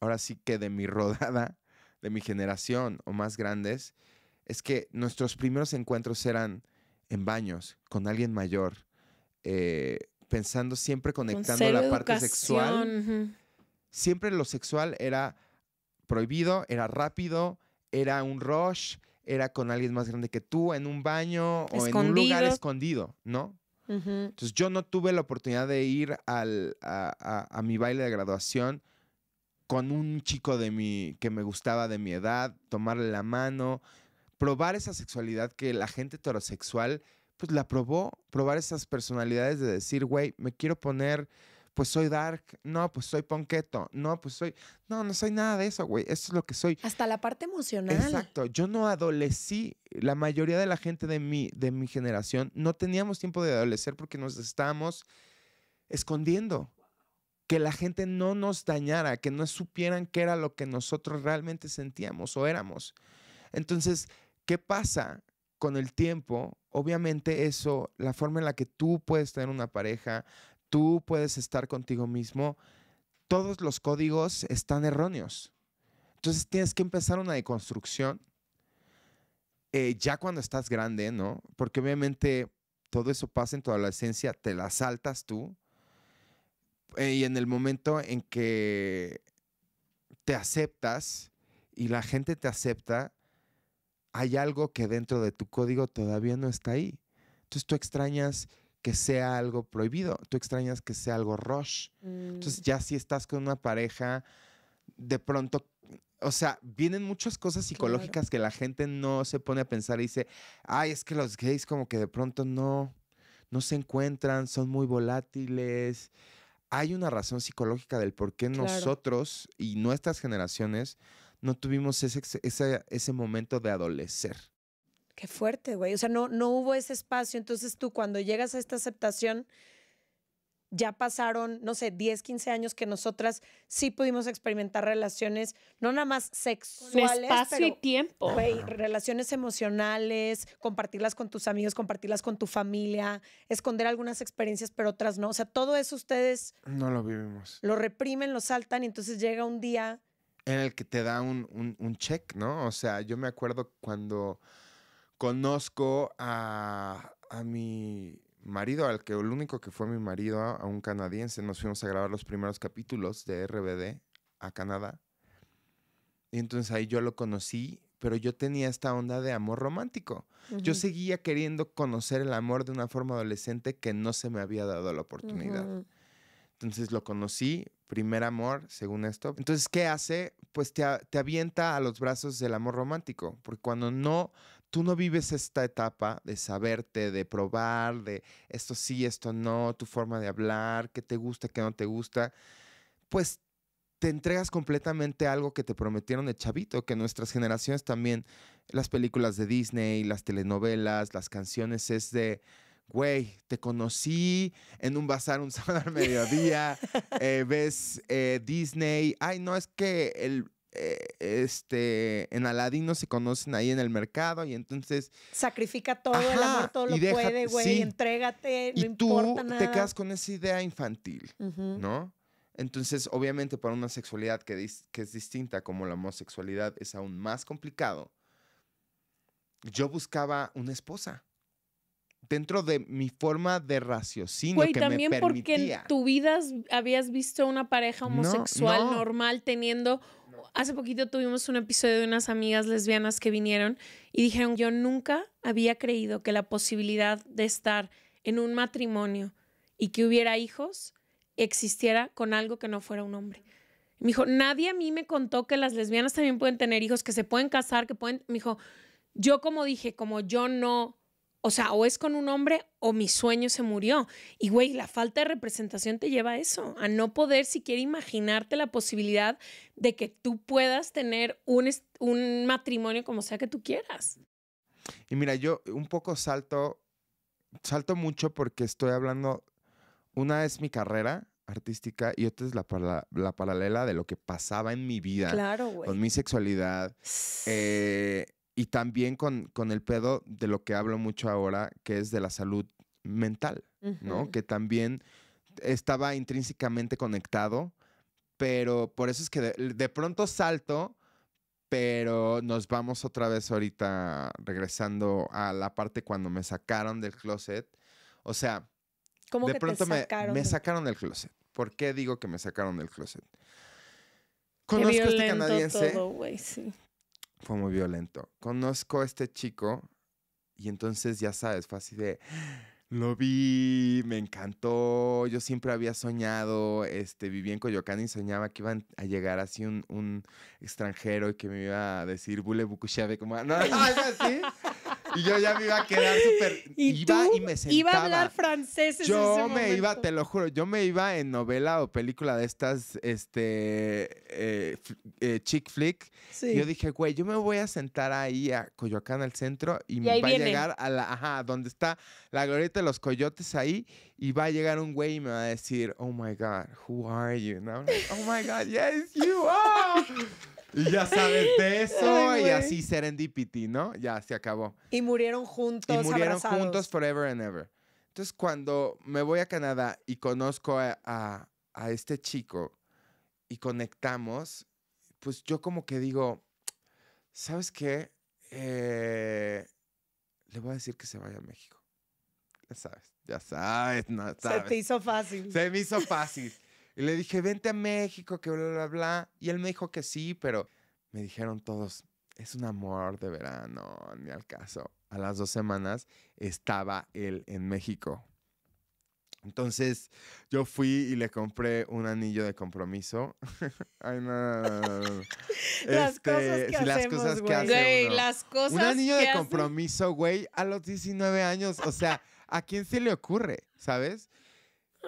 S1: ahora sí que de mi <laughs> rodada, de mi generación o más grandes, es que nuestros primeros encuentros eran en baños, con alguien mayor, eh, pensando siempre conectando la parte sexual. Siempre lo sexual era prohibido, era rápido, era un rush, era con alguien más grande que tú, en un baño o en un lugar escondido, ¿no?
S2: Entonces
S1: yo no tuve la oportunidad de ir a, a, mi baile de graduación con un chico de mi, que me gustaba de mi edad, tomarle la mano, probar esa sexualidad que la gente heterosexual pues la probó, probar esas personalidades de decir, güey, me quiero poner pues soy dark, no, pues soy ponqueto, no, pues soy, no, no soy nada de eso, güey, eso es lo que soy.
S2: Hasta la parte emocional. Exacto,
S1: yo no adolecí, la mayoría de la gente de mi, de mi generación no teníamos tiempo de adolecer porque nos estábamos escondiendo, que la gente no nos dañara, que no supieran qué era lo que nosotros realmente sentíamos o éramos. Entonces, ¿qué pasa con el tiempo? Obviamente eso, la forma en la que tú puedes tener una pareja, tú puedes estar contigo mismo, todos los códigos están erróneos. Entonces tienes que empezar una deconstrucción eh, ya cuando estás grande, ¿no? Porque obviamente todo eso pasa en tu adolescencia, te la saltas tú. Eh, y en el momento en que te aceptas y la gente te acepta, hay algo que dentro de tu código todavía no está ahí. Entonces tú extrañas que sea algo prohibido, tú extrañas que sea algo rush. Entonces mm. ya si estás con una pareja, de pronto, o sea, vienen muchas cosas psicológicas que la gente no se pone a pensar y dice, ay, es que los gays como que de pronto no, no se encuentran, son muy volátiles. Hay una razón psicológica del por qué nosotros y nuestras generaciones no tuvimos ese, ese momento de adolecer.
S2: Qué fuerte, güey. O sea, no, no hubo ese espacio. Entonces tú cuando llegas a esta aceptación, ya pasaron, no sé, 10, 15 años que nosotras sí pudimos experimentar relaciones, no nada más sexuales. espacio y tiempo. Güey, relaciones emocionales, compartirlas con tus amigos, compartirlas con tu familia, esconder algunas experiencias, pero otras no. O sea, todo eso ustedes...
S1: No lo vivimos.
S2: Lo reprimen, lo saltan y entonces llega un día...
S1: En el que te da un, un, un check, ¿no? O sea, yo me acuerdo cuando conozco a, a mi marido, al que el único que fue mi marido, a un canadiense. Nos fuimos a grabar los primeros capítulos de RBD a Canadá. Y entonces ahí yo lo conocí, pero yo tenía esta onda de amor romántico. Yo seguía queriendo conocer el amor de una forma adolescente que no se me había dado la oportunidad. Entonces lo conocí, primer amor, según esto. Entonces, ¿qué hace? Pues te, te avienta a los brazos del amor romántico, porque cuando no tú no vives esta etapa de saberte, de probar, de esto sí, esto no, tu forma de hablar, qué te gusta, qué no te gusta, pues te entregas completamente algo que te prometieron de chavito, que nuestras generaciones también, las películas de Disney, las telenovelas, las canciones, es de, güey, te conocí en un bazar un <laughs> sábado al mediodía, <laughs> eh, ves eh, Disney, ay, no, es que el, eh, este, en Aladdin no se conocen ahí en el mercado y entonces...
S2: Sacrifica todo, el amor todo lo puede, güey, entrégate, y tú te quedas
S1: con esa idea infantil,
S2: ¿no?
S1: Entonces, obviamente para una sexualidad que, que es distinta como la homosexualidad es aún más complicado, yo buscaba una esposa dentro de mi forma de raciocinio que también me permitía. porque en
S3: tu vida habías visto una pareja homosexual normal teniendo hace poquito tuvimos un episodio de unas amigas lesbianas que vinieron y dijeron, yo nunca había creído que la posibilidad de estar en un matrimonio y que hubiera hijos existiera con algo que no fuera un hombre. me dijo, nadie a mí me contó que las lesbianas también pueden tener hijos, que se pueden casar, que pueden... Me dijo, yo como dije, como yo no o sea, o es con un hombre o mi sueño se murió. Y güey, la falta de representación te lleva a eso, a no poder siquiera imaginarte la posibilidad de que tú puedas tener un, un matrimonio como sea que tú quieras.
S1: Y mira, yo un poco salto, salto mucho porque estoy hablando, una es mi carrera, artística y otra es la, paralela de lo que pasaba en mi vida. Claro, Con mi sexualidad. Eh, y también con, con, el pedo de lo que hablo mucho ahora, que es de la salud mental, ¿no? Que también estaba intrínsecamente conectado, pero por eso es que de, pronto salto, pero nos vamos otra vez ahorita regresando a la parte cuando me sacaron del closet. O sea,
S2: ¿Cómo de pronto Me,
S1: sacaron del closet. ¿Por qué digo que me sacaron del closet?
S3: Conozco a este canadiense
S1: fue muy violento. Conozco a este chico y entonces ya sabes, fue así de lo vi, me encantó. Yo siempre había soñado, este, viví en Coyoacán y soñaba que iban a llegar así un, un extranjero y que me iba a decir Bule Bukushabe, como, no, no, es
S2: así. Y yo ya me iba a quedar súper.
S1: <laughs> iba y me sentaba. Iba a hablar
S2: francés. En yo me iba, te lo
S1: juro, yo me iba en novela o película de estas, este, eh, eh, chick flick. Y yo dije, güey, yo me voy a sentar ahí a Coyoacán al centro y, me va a llegar a la, ajá, donde está la glorieta de los coyotes ahí y va a llegar un güey y me va a decir, oh my God, who are you? And I'm oh
S2: my God, yes, you are.
S1: Y ya sabes de eso y así serendipity, ¿no? Ya se acabó.
S2: Y murieron juntos. Y murieron juntos
S1: forever and ever. Entonces cuando me voy a Canadá y conozco a, a, este chico y conectamos, pues yo como que digo, ¿sabes qué? Eh, le voy a decir que se vaya a México. Ya sabes, ya sabes, sabes. Se te hizo fácil. Se me hizo fácil. Y le dije, vente a México, que bla, bla, bla. Y él me dijo que sí, pero me dijeron todos, es un amor de verano, ni al caso. A las dos semanas estaba él en México. Entonces yo fui y le compré un anillo de compromiso. <laughs> Ay, no. no, que <laughs> las cosas que hace Un anillo de compromiso, güey, a los 19 años. O sea, ¿a quién se le ocurre? ¿Sabes?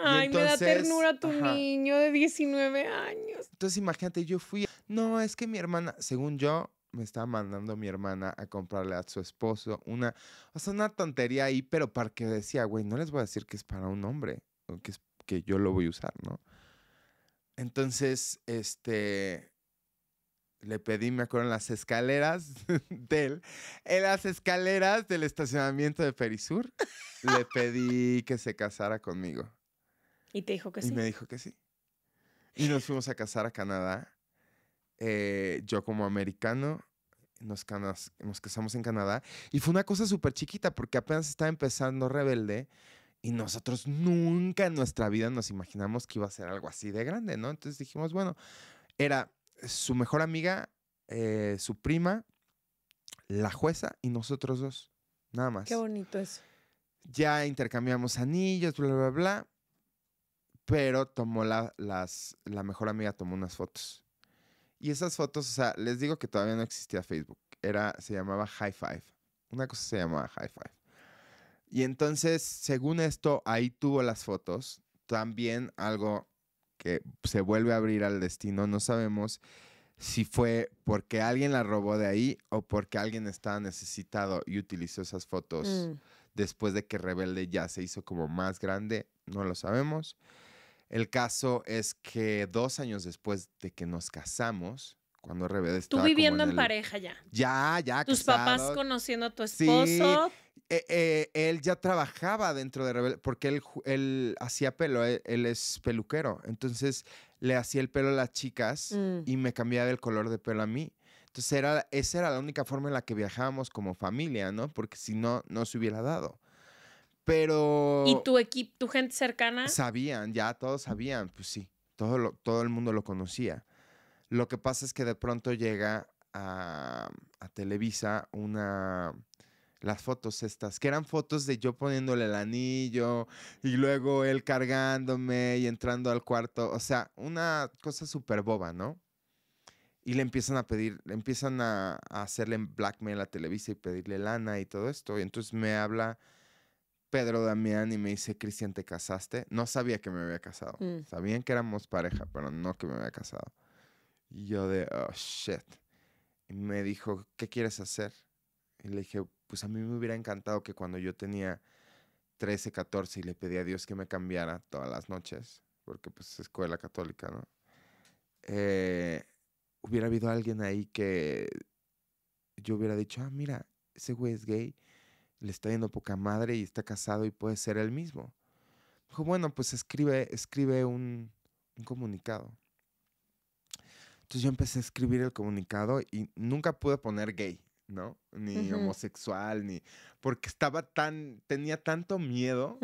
S3: Ay, me da ternura tu niño de 19 años.
S1: Entonces imagínate, yo fui, no, es que mi hermana, según yo, me estaba mandando mi hermana a comprarle a su esposo una, o sea, una tontería ahí, pero para que decía, güey, no les voy a decir que es para un hombre, o que, que yo lo voy a usar, ¿no? Entonces, este, le pedí, me acuerdo, en las escaleras <laughs> del, en las escaleras del estacionamiento de Perisur, le pedí que se casara conmigo.
S3: Y te dijo que sí. Y me
S1: dijo que sí. Y nos fuimos a casar a Canadá. Eh, yo como americano, nos, casamos en Canadá. Y fue una cosa súper chiquita porque apenas estaba empezando Rebelde. Y nosotros nunca en nuestra vida nos imaginamos que iba a ser algo así de grande, ¿no? Entonces dijimos, bueno, era su mejor amiga, eh, su prima, la jueza y nosotros dos. Nada más. Qué
S2: bonito eso.
S1: Ya intercambiamos anillos, bla, bla, bla pero tomó la, las, la mejor amiga tomó unas fotos. Y esas fotos, o sea, les digo que todavía no existía Facebook. Era, se llamaba High Five. Una cosa se llamaba High Five. Y entonces, según esto, ahí tuvo las fotos. También algo que se vuelve a abrir al destino, no sabemos si fue porque alguien la robó de ahí o porque alguien estaba necesitado y utilizó esas fotos mm. después de que Rebelde ya se hizo como más grande, no lo sabemos. El caso es que dos años después de que nos casamos, cuando RBD estaba. Tú viviendo en, pareja ya. Ya, ya. Tus papás
S3: conociendo a tu esposo. Sí.
S1: Eh, eh, él ya trabajaba dentro de porque él, hacía pelo, eh, él, es peluquero. Entonces le hacía el pelo a las chicas mm. y me cambiaba el color de pelo a mí. Entonces era, esa era la única forma en la que viajábamos como familia, ¿no? Porque si no, no se hubiera dado. Pero... ¿Y
S3: tu equipo, tu gente cercana?
S1: Sabían, ya todos sabían, pues sí, todo, lo, todo el mundo lo conocía. Lo que pasa es que de pronto llega a, a, Televisa una las fotos estas, que eran fotos de yo poniéndole el anillo y luego él cargándome y entrando al cuarto, o sea, una cosa súper boba, ¿no? Y le empiezan a pedir, le empiezan a, a hacerle blackmail a Televisa y pedirle lana y todo esto. Y entonces me habla Pedro Damián y me dice, Cristian, ¿te casaste? No sabía que me había casado. Mm. Sabían que éramos pareja, pero no que me había casado. Y yo de, oh, shit. Y me dijo, ¿qué quieres hacer? Y le dije, pues a mí me hubiera encantado que cuando yo tenía 13, 14 y le pedí a Dios que me cambiara todas las noches, porque pues es escuela católica, ¿no? Eh, hubiera habido alguien ahí que yo hubiera dicho, ah, mira, ese güey es gay le está yendo poca madre y está casado y puede ser él mismo. Dijo, bueno, pues escribe, escribe un, comunicado. Entonces yo empecé a escribir el comunicado y nunca pude poner gay, ¿no? Ni homosexual, ni... Porque estaba tan... tenía tanto miedo.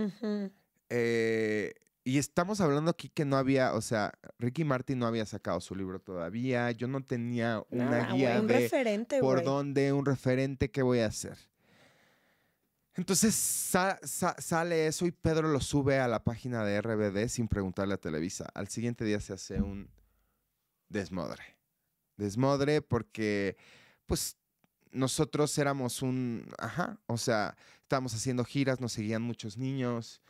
S1: Eh, y estamos hablando aquí que no había, o sea, Ricky Martin no había sacado su libro todavía, yo no tenía una ah, guía por dónde, un referente, qué voy a hacer. Entonces sale eso y Pedro lo sube a la página de RBD sin preguntarle a Televisa. Al siguiente día se hace un desmodre. Desmodre porque, pues, nosotros éramos un, ajá, o sea, estábamos haciendo giras, nos seguían muchos niños,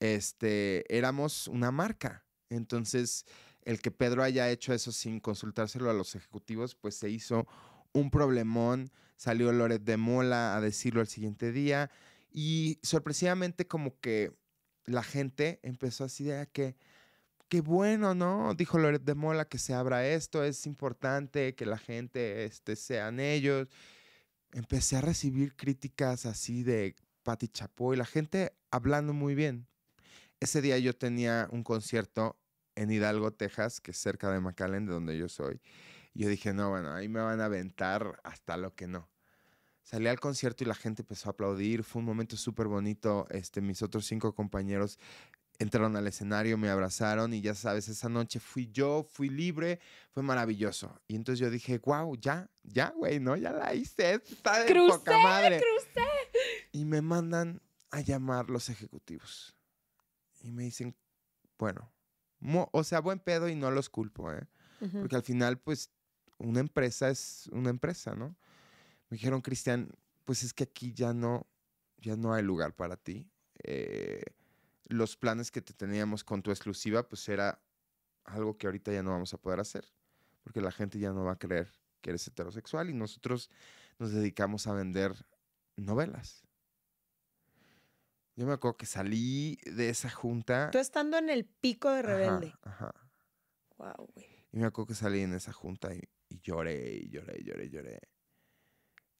S1: este, éramos una marca. Entonces, el que Pedro haya hecho eso sin consultárselo a los ejecutivos, pues se hizo un problemón. Salió Loret de Mola a decirlo al siguiente día. Y sorpresivamente como que la gente empezó así de ah, que, qué bueno, ¿no? Dijo Loret de Mola que se abra esto, es importante que la gente este, sean ellos. Empecé a recibir críticas así de Pati y la gente hablando muy bien. Ese día yo tenía un concierto en Hidalgo, Texas, que es cerca de McAllen, de donde yo soy yo dije, no, bueno, ahí me van a aventar hasta lo que no. Salí al concierto y la gente empezó a aplaudir, fue un momento súper bonito, este, mis otros cinco compañeros entraron al escenario, me abrazaron y ya sabes, esa noche fui yo, fui libre, fue maravilloso. Y entonces yo dije, wow, ya, ya, güey, no, ya la hice, está de poca madre. Crucé. Y me mandan a llamar los ejecutivos. Y me dicen, bueno, o sea, buen pedo y no los culpo, ¿eh? Porque al final, pues, una empresa es una empresa, ¿no? Me dijeron, Cristian, pues es que aquí ya no, ya no hay lugar para ti. Eh, los planes que te teníamos con tu exclusiva, pues era algo que ahorita ya no vamos a poder hacer, porque la gente ya no va a creer que eres heterosexual y nosotros nos dedicamos a vender novelas. Yo me acuerdo que salí de esa junta. Tú
S2: estando en el pico de rebelde.
S1: Ajá. Y me acuerdo que salí en esa junta y, y lloré, y lloré, lloré, lloré.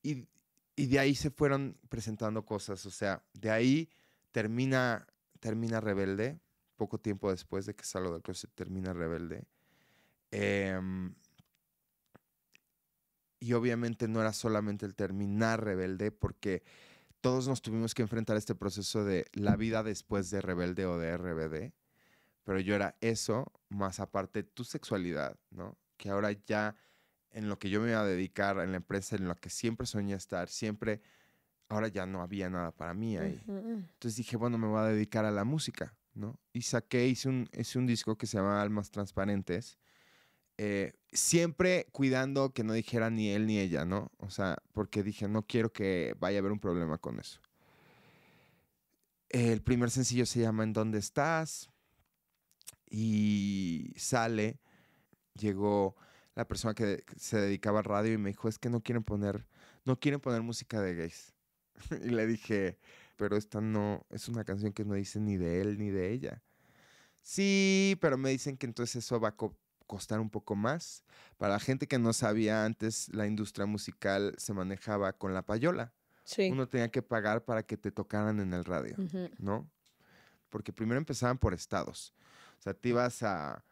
S1: Y, y de ahí se fueron presentando cosas. O sea, de ahí termina, termina Rebelde. Poco tiempo después de que salgo del closet, termina Rebelde. Em, y obviamente no era solamente el terminar rebelde, porque todos nos tuvimos que enfrentar a este proceso de la vida después de rebelde o de RBD, pero yo era eso, más aparte tu sexualidad, ¿no? Que ahora ya en lo que yo me iba a dedicar, en la empresa, en lo que siempre soñé estar, siempre, ahora ya no había nada para mí ahí. Mm. Entonces dije, bueno, me voy a dedicar a la música, ¿no? Y saqué, hice un, hice un disco que se llama Almas Transparentes, eh, siempre cuidando que no dijera ni él ni ella, ¿no? O sea, porque dije, no quiero que vaya a haber un problema con eso. El primer sencillo se llama ¿En dónde estás? Y sale, llegó la persona que se dedicaba a radio y me dijo, es que no quieren poner, no quieren poner música de gays. <laughs> y le dije, pero esta no, es una canción que no dice ni de él ni de ella. Sí, pero me dicen que entonces eso va a costar un poco más. Para la gente que no sabía antes, la industria musical se manejaba con la payola. Sí. Uno tenía que pagar para que te tocaran en el radio, ¿no? Porque primero empezaban por estados. O sea, te ibas a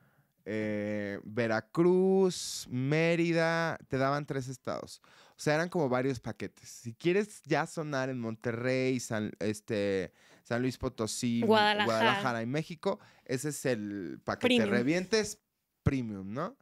S1: eh, Veracruz, Mérida, te daban tres estados. O sea, eran como varios paquetes. Si quieres ya sonar en Monterrey, San, este, San Luis Potosí, Guadalajara. y México, ese es el paquete. Premium. Revientes premium, ¿no?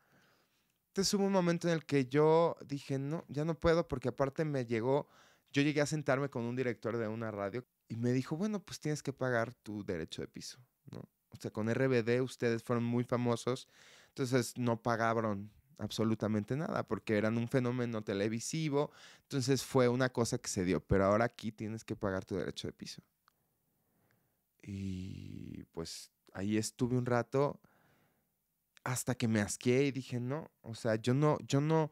S1: Entonces hubo un momento en el que yo dije, no, ya no puedo, porque aparte me llegó, yo llegué a sentarme con un director de una radio y me dijo, bueno, pues tienes que pagar tu derecho de piso, ¿no? O sea, con RBD ustedes fueron muy famosos, entonces no pagaron absolutamente nada porque eran un fenómeno televisivo, entonces fue una cosa que se dio, pero ahora aquí tienes que pagar tu derecho de piso. Y pues ahí estuve un rato hasta que me asqué y dije, no, o sea, yo no, yo no,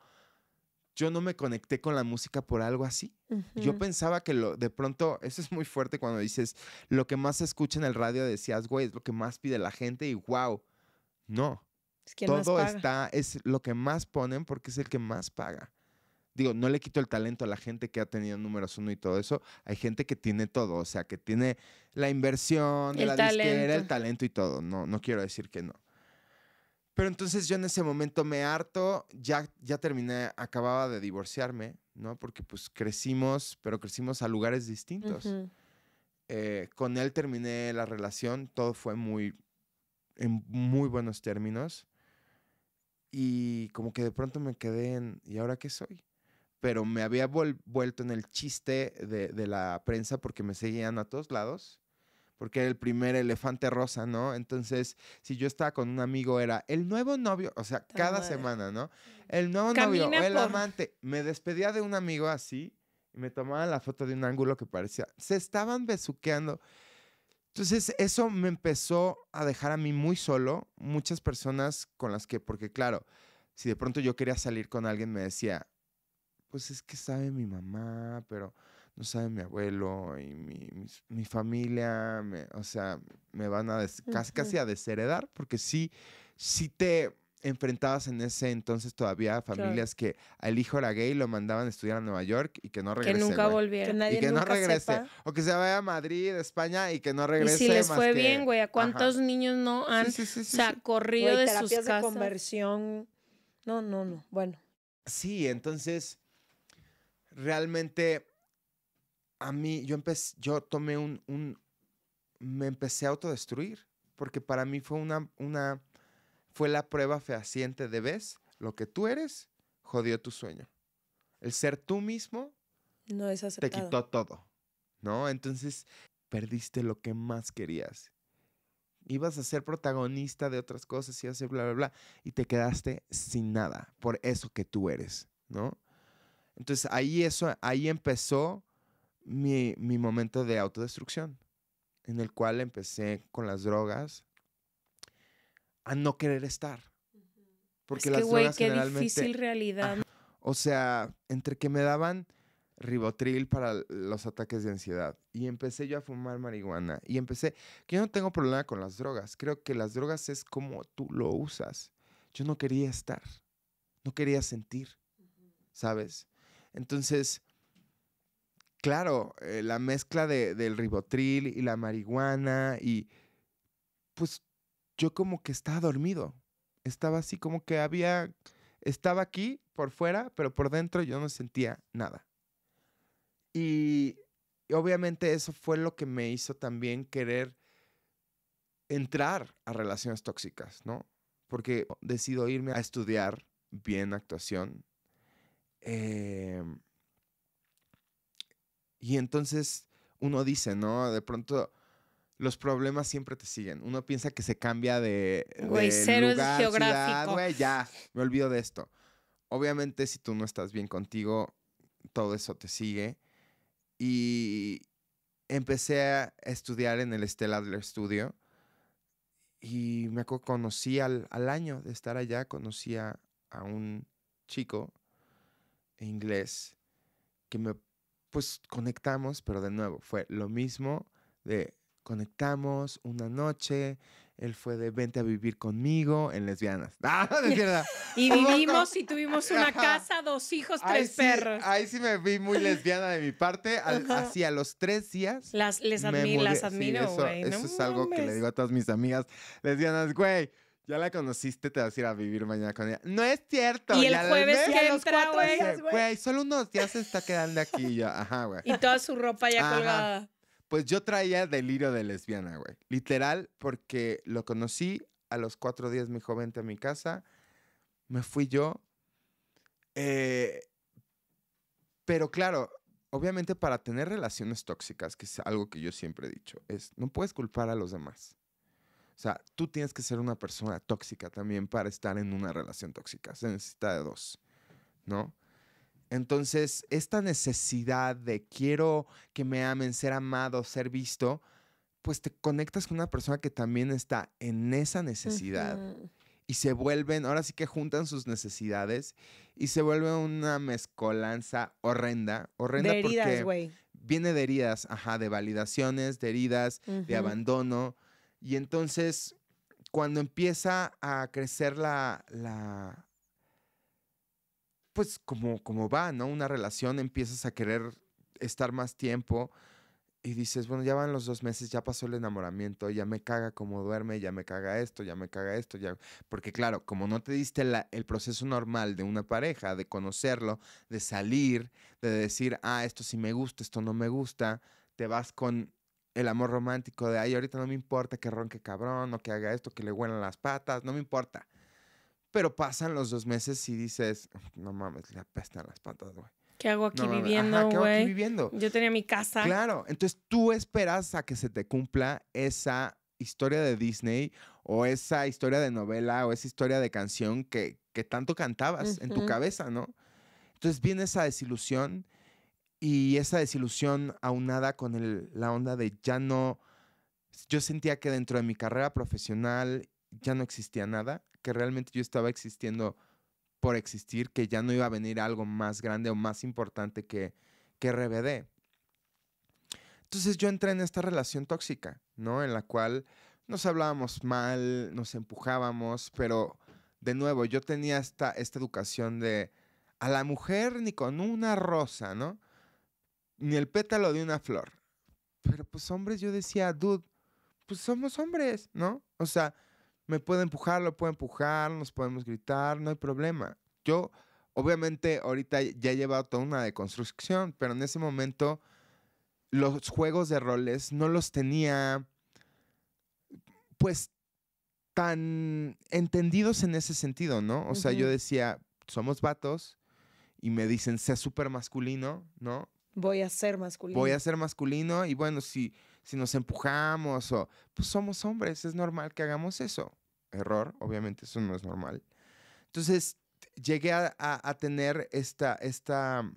S1: yo no me conecté con la música por algo así. Yo pensaba que lo, de pronto, eso es muy fuerte cuando dices, lo que más se escucha en el radio, decías, güey, es lo que más pide la gente y wow, no.
S2: Es que Todo está,
S1: es lo que más ponen porque es el que más paga. Digo, no le quito el talento a la gente que ha tenido números uno y todo eso. Hay gente que tiene todo, o sea, que tiene la inversión, la disquera, el talento y todo. No, no quiero decir que no. Pero entonces yo en ese momento me harto, ya, ya terminé, acababa de divorciarme, ¿no? Porque pues crecimos, pero crecimos a lugares distintos. Eh, con él terminé la relación, todo fue muy, en muy buenos términos. Y como que de pronto me quedé en, ¿y ahora qué soy? Pero me había vuelto en el chiste de, de la prensa porque me seguían a todos lados porque era el primer elefante rosa, ¿no? Entonces, si yo estaba con un amigo, era el nuevo novio, o sea, cada semana, ¿no? El nuevo novio, o el amante. Me despedía de un amigo así y me tomaba la foto de un ángulo que parecía. Se estaban besuqueando. Entonces, eso me empezó a dejar a mí muy solo. Muchas personas con las que, porque claro, si de pronto yo quería salir con alguien, me decía, pues es que sabe mi mamá, pero no saben, mi abuelo y mi, familia, o sea, me van a casi, a desheredar, porque sí, sí te enfrentabas en ese entonces todavía a familias que al hijo era gay lo mandaban a estudiar a Nueva York y que no regrese. Que nunca volviera. Que nadie que nunca no regrese. O que se vaya a Madrid, España y que no regrese. Y si les fue bien, güey, ¿a cuántos
S3: niños no han sacorrido corrido de sus casas? de
S2: conversión. No, no, no. Bueno.
S1: Sí, entonces realmente a mí, yo empecé, yo tomé un, un, me empecé a autodestruir, porque para mí fue una, una, fue la prueba fehaciente de, ves, lo que tú eres jodió tu sueño. El ser tú mismo
S2: no es aceptado. te quitó
S1: todo, ¿no? Entonces perdiste lo que más querías. Ibas a ser protagonista de otras cosas, ibas a bla, bla, bla, y te quedaste sin nada por eso que tú eres, ¿no? Entonces ahí eso, ahí empezó mi, momento de autodestrucción, en el cual empecé con las drogas a no querer estar. Porque difícil
S3: realidad.
S1: o sea, entre que me daban ribotril para los ataques de ansiedad y empecé yo a fumar marihuana y empecé, que yo no tengo problema con las drogas, creo que las drogas es como tú lo usas. Yo no quería estar, no quería sentir, ¿sabes? Entonces, claro, eh, la mezcla de, del ribotril y la marihuana y pues yo como que estaba dormido. Estaba así como que había, estaba aquí por fuera, pero por dentro yo no sentía nada. Y obviamente eso fue lo que me hizo también querer entrar a relaciones tóxicas, ¿no? Porque decido irme a estudiar bien actuación. Eh, y entonces uno dice, ¿no? De pronto los problemas siempre te siguen. Uno piensa que se cambia de, güey, cero lugar, güey, ya, me olvido de esto. Obviamente, si tú no estás bien contigo, todo eso te sigue. Y empecé a estudiar en el Stella Adler Studio. Y me conocí al, año de estar allá, conocí a un chico inglés que me pues conectamos, pero de nuevo fue lo mismo de conectamos una noche, él fue de vente a vivir conmigo en lesbianas. <laughs> ¡Ah, de <laughs> y vivimos y
S3: tuvimos una casa, dos hijos, tres perros.
S1: ahí sí me vi muy lesbiana de mi parte. Hacia los tres días. Las, les las admiro, güey. eso es algo que le digo a todas mis amigas lesbianas, güey ya la conociste, te vas a ir a vivir mañana con ella. No es cierto. Y el jueves que entra, güey. Güey, solo unos días se está quedando aquí ya. Ajá, güey. Y
S3: toda su ropa ya colgada.
S1: Pues yo traía delirio de lesbiana, güey. Literal, porque lo conocí a los cuatro días, mi joven, a mi casa. Me fui yo. Eh, pero claro, obviamente para tener relaciones tóxicas, que es algo que yo siempre he dicho, es no puedes culpar a los demás. O sea, tú tienes que ser una persona tóxica también para estar en una relación tóxica. Se necesita de dos, ¿no? Entonces, esta necesidad de quiero que me amen, ser amado, ser visto, pues te conectas con una persona que también está en esa necesidad. Y se vuelven, ahora sí que juntan sus necesidades y se vuelve una mezcolanza horrenda. Horrenda porque viene de heridas, ajá, de validaciones, de heridas, de abandono. Y entonces, cuando empieza a crecer la, la pues como, como va, ¿no? Una relación, empiezas a querer estar más tiempo y dices, bueno, ya van los dos meses, ya pasó el enamoramiento, ya me caga como duerme, ya me caga esto, ya me caga esto, ya... Porque claro, como no te diste el proceso normal de una pareja, de conocerlo, de salir, de decir, ah, esto sí me gusta, esto no me gusta, te vas con el amor romántico de, ay, ahorita no me importa que ronque cabrón o que haga esto, que le huelan las patas, no me importa. Pero pasan los dos meses y dices, no mames, le apestan las patas, güey.
S3: ¿Qué hago aquí viviendo, güey? Yo tenía mi casa. Claro,
S1: entonces tú esperas a que se te cumpla esa historia de Disney o esa historia de novela o esa historia de canción que, tanto cantabas en tu cabeza, ¿no? Entonces viene esa desilusión y esa desilusión aunada con la onda de ya no, yo sentía que dentro de mi carrera profesional ya no existía nada, que realmente yo estaba existiendo por existir, que ya no iba a venir algo más grande o más importante que, que RBD. Entonces yo entré en esta relación tóxica, ¿no? En la cual nos hablábamos mal, nos empujábamos, pero de nuevo yo tenía esta, esta educación de a la mujer ni con una rosa, ¿no? ni el pétalo de una flor. Pero pues hombres, yo decía, dude, pues somos hombres, ¿no? O sea, me puede empujar, lo puedo empujar, nos podemos gritar, no hay problema. Yo, obviamente, ahorita ya he llevado toda una deconstrucción, pero en ese momento los juegos de roles no los tenía, pues, tan entendidos en ese sentido, ¿no? O sea, yo decía, somos vatos y me dicen, sea súper masculino, ¿no?
S2: Voy a ser masculino. Voy a ser
S1: masculino y bueno, si, si nos empujamos o pues somos hombres, es normal que hagamos eso. Error, obviamente eso no es normal. Entonces, llegué a, a, tener esta, esta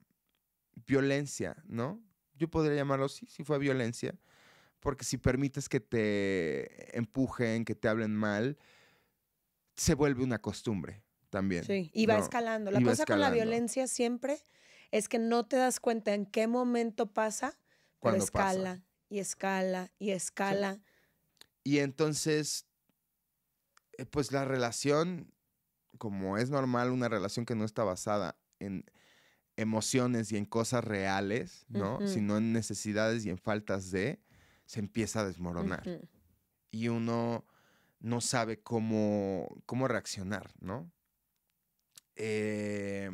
S1: violencia, ¿no? Yo podría llamarlo sí, si fue violencia, porque si permites que te empujen, que te hablen mal, se vuelve una costumbre también. Sí, y va escalando. La cosa con la violencia
S2: siempre es que no te das cuenta en qué momento pasa, pero escala y escala y escala.
S1: Y entonces, eh, pues la relación, como es normal, una relación que no está basada en emociones y en cosas reales, ¿no? Sino en necesidades y en faltas de, se empieza a desmoronar. Y uno no sabe cómo, cómo reaccionar, ¿no? Eh,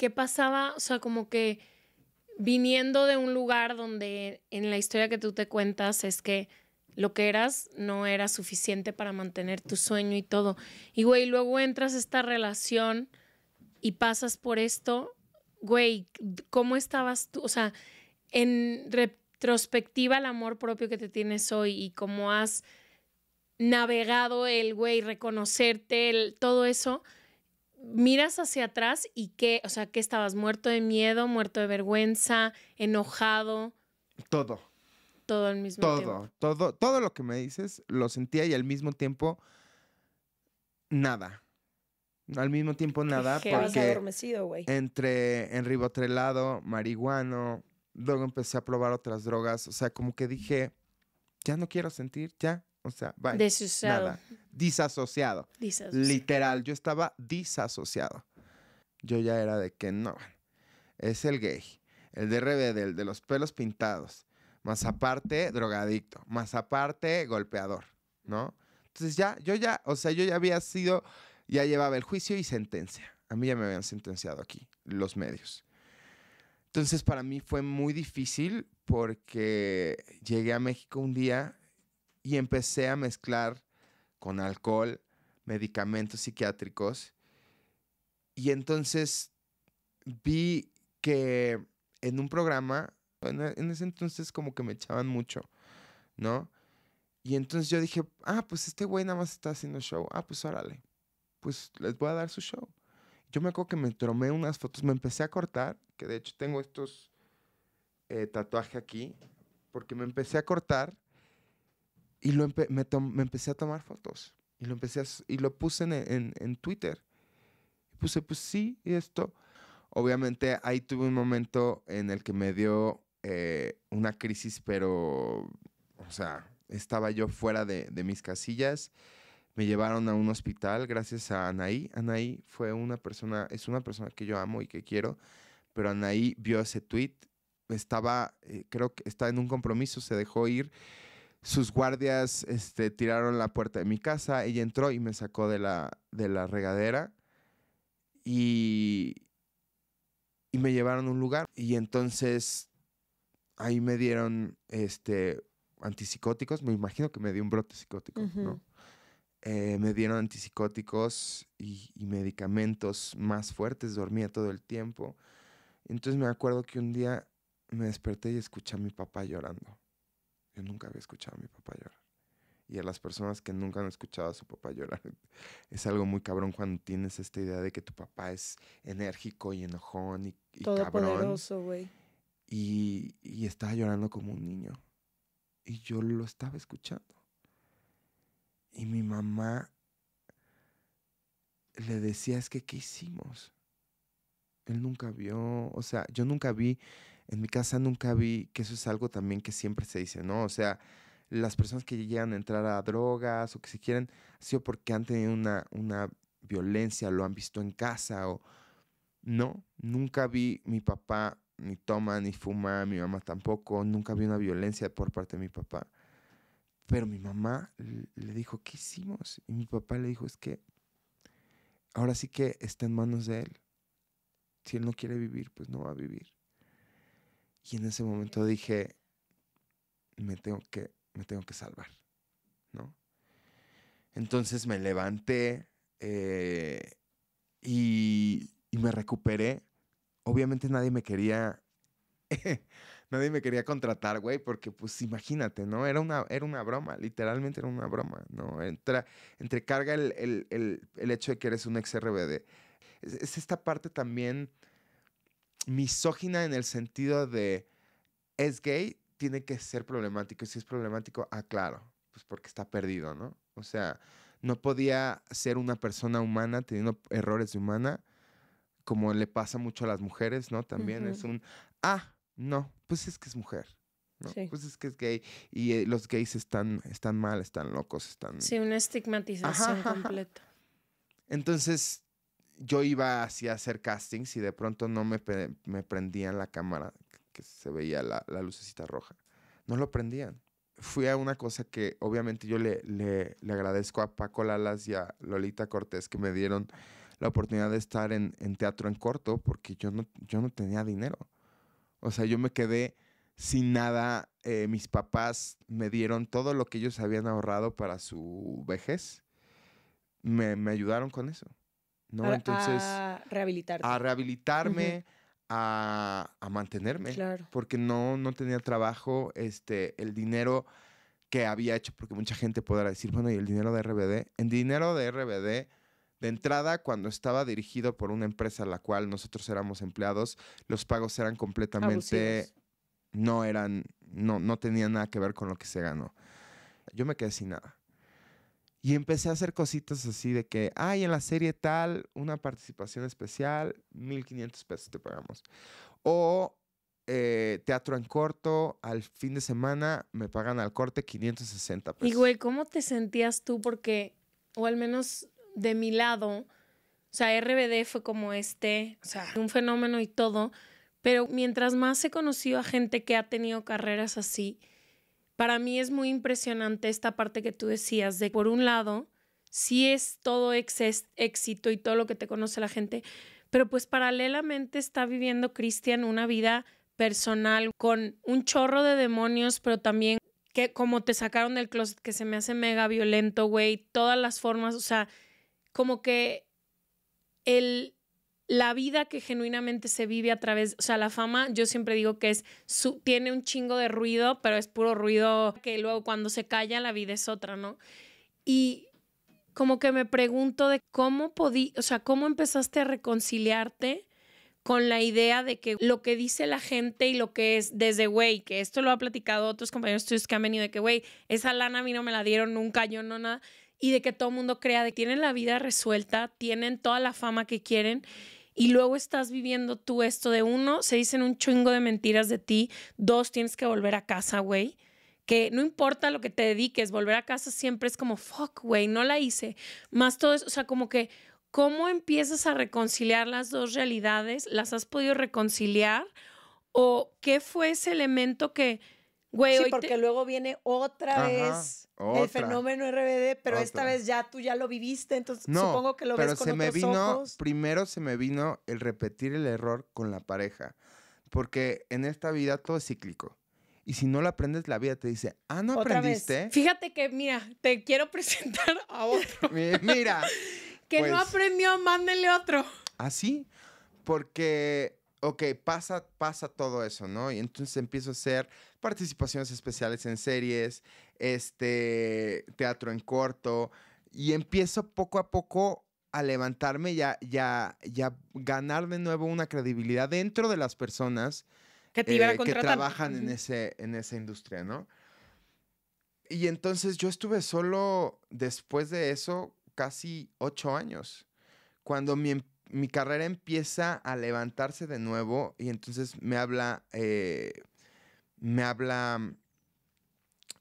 S3: qué pasaba, o sea, como que viniendo de un lugar donde en la historia que tú te cuentas es que lo que eras no era suficiente para mantener tu sueño y todo. Y, güey, luego entras a esta relación y pasas por esto, güey, ¿cómo estabas tú? O sea, en retrospectiva el amor propio que te tienes hoy y cómo has navegado el, güey, reconocerte, todo eso miras hacia atrás y qué, o sea, que estabas muerto de miedo, muerto de vergüenza, enojado. Todo. Todo al mismo todo, tiempo.
S1: Todo, todo, todo lo que me dices lo sentía y al mismo tiempo nada. Al mismo tiempo nada porque
S2: adormecido, güey.
S1: entre marihuana, marihuano, luego empecé a probar otras drogas, o sea, como que dije, ya no quiero sentir, ya, o sea, bye. Nada disasociado. Literal, yo estaba disasociado. Yo ya era de que no, es el gay, el DRB, el de los pelos pintados, más aparte drogadicto, más aparte golpeador, ¿no? Entonces ya, yo ya, o sea, yo ya había sido, ya llevaba el juicio y sentencia. A mí ya me habían sentenciado aquí, los medios. Entonces para mí fue muy difícil porque llegué a México un día y empecé a mezclar con alcohol, medicamentos psiquiátricos. Y entonces vi que en un programa, e, en ese entonces como que me echaban mucho, ¿no? Y entonces yo dije, ah, pues este güey nada más está haciendo show. Ah, pues órale, pues les voy a dar su show. Yo me acuerdo que me tomé unas fotos, me empecé a cortar, que de hecho tengo estos eh, tatuajes aquí, porque me empecé a cortar y lo me, empecé a tomar fotos. Y lo, empecé y lo puse en, en, en Twitter. puse, pues sí, y esto. Obviamente ahí tuve un momento en el que me dio eh, una crisis, pero, o sea, estaba yo fuera de, de, mis casillas. Me llevaron a un hospital gracias a Anaí. Anaí fue una persona, es una persona que yo amo y que quiero, pero Anaí vio ese tweet, estaba, eh, creo que estaba en un compromiso, se dejó ir sus guardias este, tiraron la puerta de mi casa, ella entró y me sacó de la, de la regadera y, y me llevaron a un lugar. Y entonces ahí me dieron este, antipsicóticos, me imagino que me dio un brote psicótico, ¿no? Eh, me dieron antipsicóticos y, medicamentos más fuertes, dormía todo el tiempo. Entonces me acuerdo que un día me desperté y escuché a mi papá llorando. Yo nunca había escuchado a mi papá llorar. Y a las personas que nunca han escuchado a su papá llorar, <laughs> es algo muy cabrón cuando tienes esta idea de que tu papá es enérgico y enojón y, y Todo Poderoso, güey. Y, y estaba llorando como un niño. Y yo lo estaba escuchando. Y mi mamá le decía, es que, ¿qué hicimos? Él nunca vio, o sea, yo nunca vi en mi casa nunca vi que eso es algo también que siempre se dice, ¿no? O sea, las personas que llegan a entrar a drogas o que se quieren, ha sido porque han tenido una, una violencia, lo han visto en casa o... No, nunca vi mi papá ni toma ni fuma, mi mamá tampoco, nunca vi una violencia por parte de mi papá. Pero mi mamá le dijo, ¿qué hicimos? Y mi papá le dijo, es que ahora sí que está en manos de él. Si él no quiere vivir, pues no va a vivir. Y en ese momento dije, me tengo que, me tengo que salvar, ¿no? Entonces me levanté eh, y, me recuperé. Obviamente nadie me quería <laughs> nadie me quería contratar, güey, porque pues imagínate, ¿no? Era una, era una broma, literalmente era una broma, ¿no? Entra, entrecarga el, hecho de que eres un ex RBD. es, esta parte también misógina en el sentido de es gay, tiene que ser problemático. si es problemático, ah, claro, pues porque está perdido, ¿no? O sea, no podía ser una persona humana teniendo errores de humana, como le pasa mucho a las mujeres, ¿no? También es un, ah, no, pues es que es mujer. ¿no? Pues es que es gay y eh, los gays están, están mal, están locos, están... Sí,
S3: una estigmatización completa.
S1: Entonces, yo iba a hacer castings y de pronto no me, prendían la cámara, que se veía la, lucecita roja. No lo prendían. Fui a una cosa que obviamente yo le, le, agradezco a Paco Lalas y a Lolita Cortés que me dieron la oportunidad de estar en, teatro en corto porque yo no, yo no tenía dinero. O sea, yo me quedé sin nada. Eh, mis papás me dieron todo lo que ellos habían ahorrado para su vejez. me ayudaron con eso. ¿no? A, Entonces. A
S2: A
S1: rehabilitarme. A, mantenerme. Porque no, no tenía trabajo. Este, el dinero que había hecho, porque mucha gente podrá decir, bueno, ¿y el dinero de RBD? El dinero de RBD, de entrada, cuando estaba dirigido por una empresa a la cual nosotros éramos empleados, los pagos eran completamente. No eran. No, no tenían nada que ver con lo que se ganó. Yo me quedé sin nada. Y empecé a hacer cositas así de que, ay, en la serie tal, una participación especial, 1500 pesos te pagamos. O eh, teatro en corto, al fin de semana me pagan al corte 560 pesos. Y
S3: güey, ¿cómo te sentías tú? Porque, o al menos de mi lado, o sea, RBD fue como este, sea, un fenómeno y todo, pero mientras más he conocido a gente que ha tenido carreras así, para mí es muy impresionante esta parte que tú decías de, por un lado, sí es todo éxito y todo lo que te conoce la gente, pero pues paralelamente está viviendo Cristian una vida personal con un chorro de demonios, pero también que como te sacaron del closet, que se me hace mega violento, güey, todas las formas, o sea, como que el la vida que genuinamente se vive a través, o sea, la fama, yo siempre digo que es, tiene un chingo de ruido, pero es puro ruido que luego cuando se calla la vida es otra, ¿no? Y como que me pregunto de cómo podí, o sea, cómo empezaste a reconciliarte con la idea de que lo que dice la gente y lo que es desde, güey, que esto lo ha platicado otros compañeros tuyos que han venido de que, güey, esa lana a mí no me la dieron nunca, yo no nada, y de que todo el mundo crea de que tienen la vida resuelta, tienen toda la fama que quieren y luego estás viviendo tú esto de uno, se dicen un chingo de mentiras de ti, dos, tienes que volver a casa, güey. Que no importa lo que te dediques, volver a casa siempre es como, fuck, güey, no la hice. Más todo eso, o sea, como que, ¿cómo empiezas a reconciliar las dos realidades? ¿Las has podido reconciliar? ¿O qué fue ese
S2: elemento que Güey, porque luego viene otra vez el fenómeno RBD, pero esta vez ya tú ya lo viviste, entonces supongo que lo pero ves con se me vino,
S1: Primero se me vino el repetir el error con la pareja, porque en esta vida todo es cíclico. Y si no lo aprendes, la vida te dice, ah, no aprendiste.
S3: Fíjate que, mira, te quiero <laughs> presentar a otro.
S1: <laughs> mira.
S3: <laughs> que no pues. aprendió, mándenle otro.
S1: Así, ¿Ah, sí? porque, ok, pasa, pasa todo eso, ¿no? Y entonces empiezo a ser participaciones especiales en series, este, teatro en corto, y empiezo poco a poco a levantarme y a, ganar de nuevo una credibilidad dentro de las personas que, eh, trabajan en, ese, en esa industria, ¿no? Y entonces yo estuve solo después de eso casi ocho años, cuando mi, em, carrera empieza a levantarse de nuevo y entonces me habla eh, me habla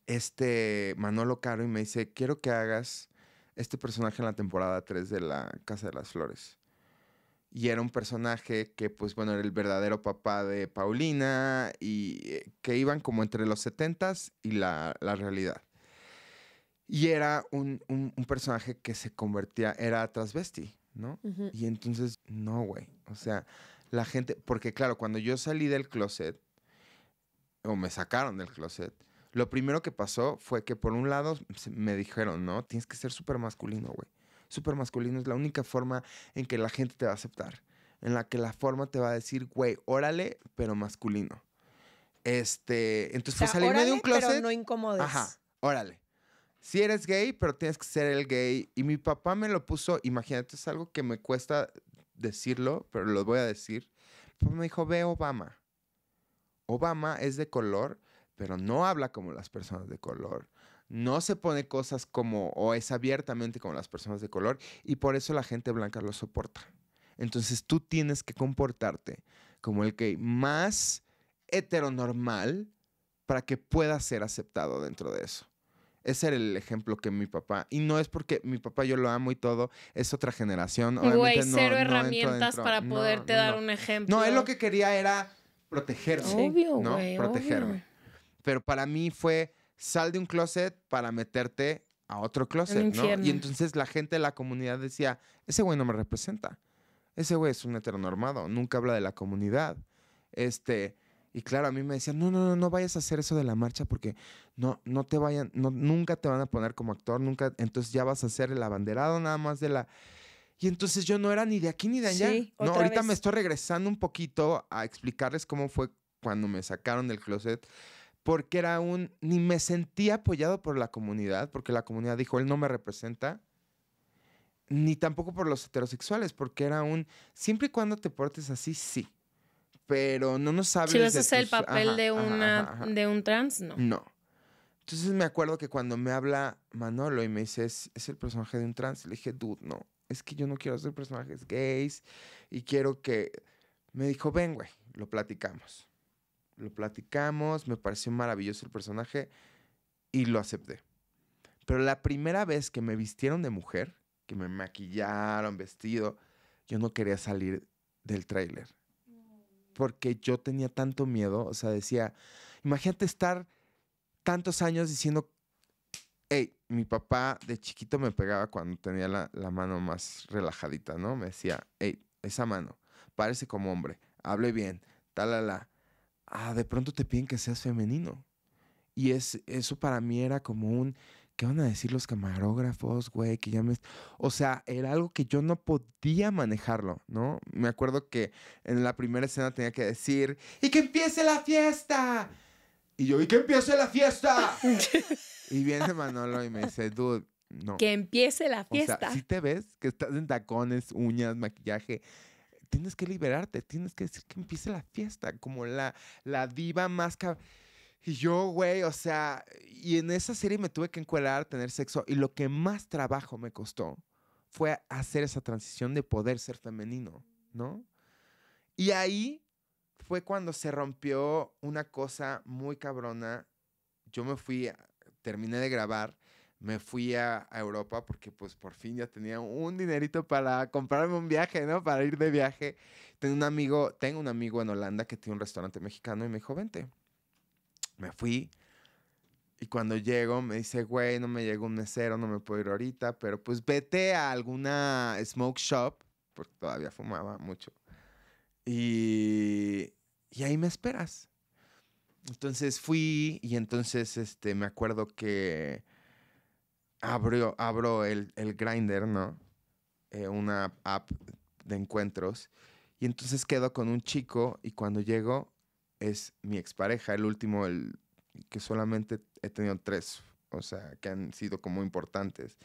S1: este Manolo Caro y me dice, quiero que hagas este personaje en la temporada 3 de la Casa de las Flores. Y era un personaje que, pues bueno, era el verdadero papá de Paulina y eh, que iban como entre los 70s y la, realidad. Y era un, personaje que se convertía, era transvesti, ¿no? Y entonces, no, güey. O sea, la gente, porque claro, cuando yo salí del closet, o me sacaron del closet, lo primero que pasó fue que por un lado me dijeron, ¿no? Tienes que ser súper masculino, güey. Súper masculino es la única forma en que la gente te va a aceptar. En la que la forma te va a decir, güey, órale, pero masculino. Este, entonces o salirme de un closet. Pero no incomodes. Ajá, órale. Si eres gay, pero tienes que ser el gay. Y mi papá me lo puso, imagínate, es algo que me cuesta decirlo, pero lo voy a decir. Mi papá me dijo, ve Obama. Obama es de color, pero no habla como las personas de color no se pone cosas como o es abiertamente como las personas de color y por eso la gente blanca lo soporta. Entonces tú tienes que comportarte como el que más heteronormal para que pueda ser aceptado dentro de eso. Ese era el ejemplo que mi papá, y no es porque mi papá yo lo amo y todo, es otra generación. No cero herramientas para poderte dar un
S3: ejemplo. No, él lo
S1: que quería era protegerme. Obvio, ¿no? protegerme. Pero para mí fue sal de un closet para meterte a otro closet, ¿no? Y entonces la gente de la comunidad decía, ese güey no me representa. Ese güey es un heteronormado, nunca habla de la comunidad. Este, y claro, a mí me decían, no, no, no, no vayas a hacer eso de la marcha porque no, no te vayan, no, nunca te van a poner como actor, nunca, entonces ya vas a ser el abanderado nada más de la... Y entonces yo no era ni de aquí ni de allá. no, ahorita me estoy regresando un poquito a explicarles cómo fue cuando me sacaron del closet. Porque era un. Ni me sentía apoyado por la comunidad, porque la comunidad dijo, él no me representa. Ni tampoco por los heterosexuales, porque era un. Siempre y cuando te portes así, sí. Pero no nos sabes Si vas a el papel de, una, de
S3: un trans, no.
S1: No. Entonces me acuerdo que cuando me habla Manolo y me dice, es, el personaje de un trans, le dije, dude, no es que yo no quiero hacer personajes gays y quiero que... Me dijo, ven, güey, lo platicamos. Lo platicamos, me pareció maravilloso el personaje y lo acepté. Pero la primera vez que me vistieron de mujer, que me maquillaron, vestido, yo no quería salir del tráiler. Porque yo tenía tanto miedo, o sea, decía, imagínate estar tantos años diciendo hey, mi papá de chiquito me pegaba cuando tenía la, mano más relajadita, ¿no? Me decía, hey, esa mano, parece como hombre, hable bien, talala. Ah, de pronto te piden que seas femenino. Y es, eso para mí era como un, ¿qué van a decir los camarógrafos, güey? Que llames? O sea, era algo que yo no podía manejarlo, ¿no? Me acuerdo que en la primera escena tenía que decir, ¡y que empiece la fiesta! Y yo, ¡y que empiece la fiesta! <laughs> Y viene Manolo y me dice, dude, no. Que
S3: empiece la fiesta. O si
S1: te ves que estás en tacones, uñas, maquillaje, tienes que liberarte, tienes que decir que empiece la fiesta, como la, la diva más cabrón. Y yo, güey, o sea, y en esa serie me tuve que encuelar, tener sexo, y lo que más trabajo me costó fue hacer esa transición de poder ser femenino, ¿no? Y ahí fue cuando se rompió una cosa muy cabrona. Yo me fui terminé de grabar, me fui a, Europa porque pues por fin ya tenía un dinerito para comprarme un viaje, ¿no? Para ir de viaje. Tengo un amigo, tengo un amigo en Holanda que tiene un restaurante mexicano y me dijo, vente. Me fui y cuando llego me dice, güey, no me llegó un mesero, no me puedo ir ahorita, pero pues vete a alguna smoke shop, porque todavía fumaba mucho. Y, y ahí me esperas. Entonces fui y entonces este, me acuerdo que abrió, abro el, el Grinder, ¿no? Eh, una app de encuentros. Y entonces quedo con un chico y cuando llego es mi expareja, el último, el que solamente he tenido tres, o sea, que han sido como importantes.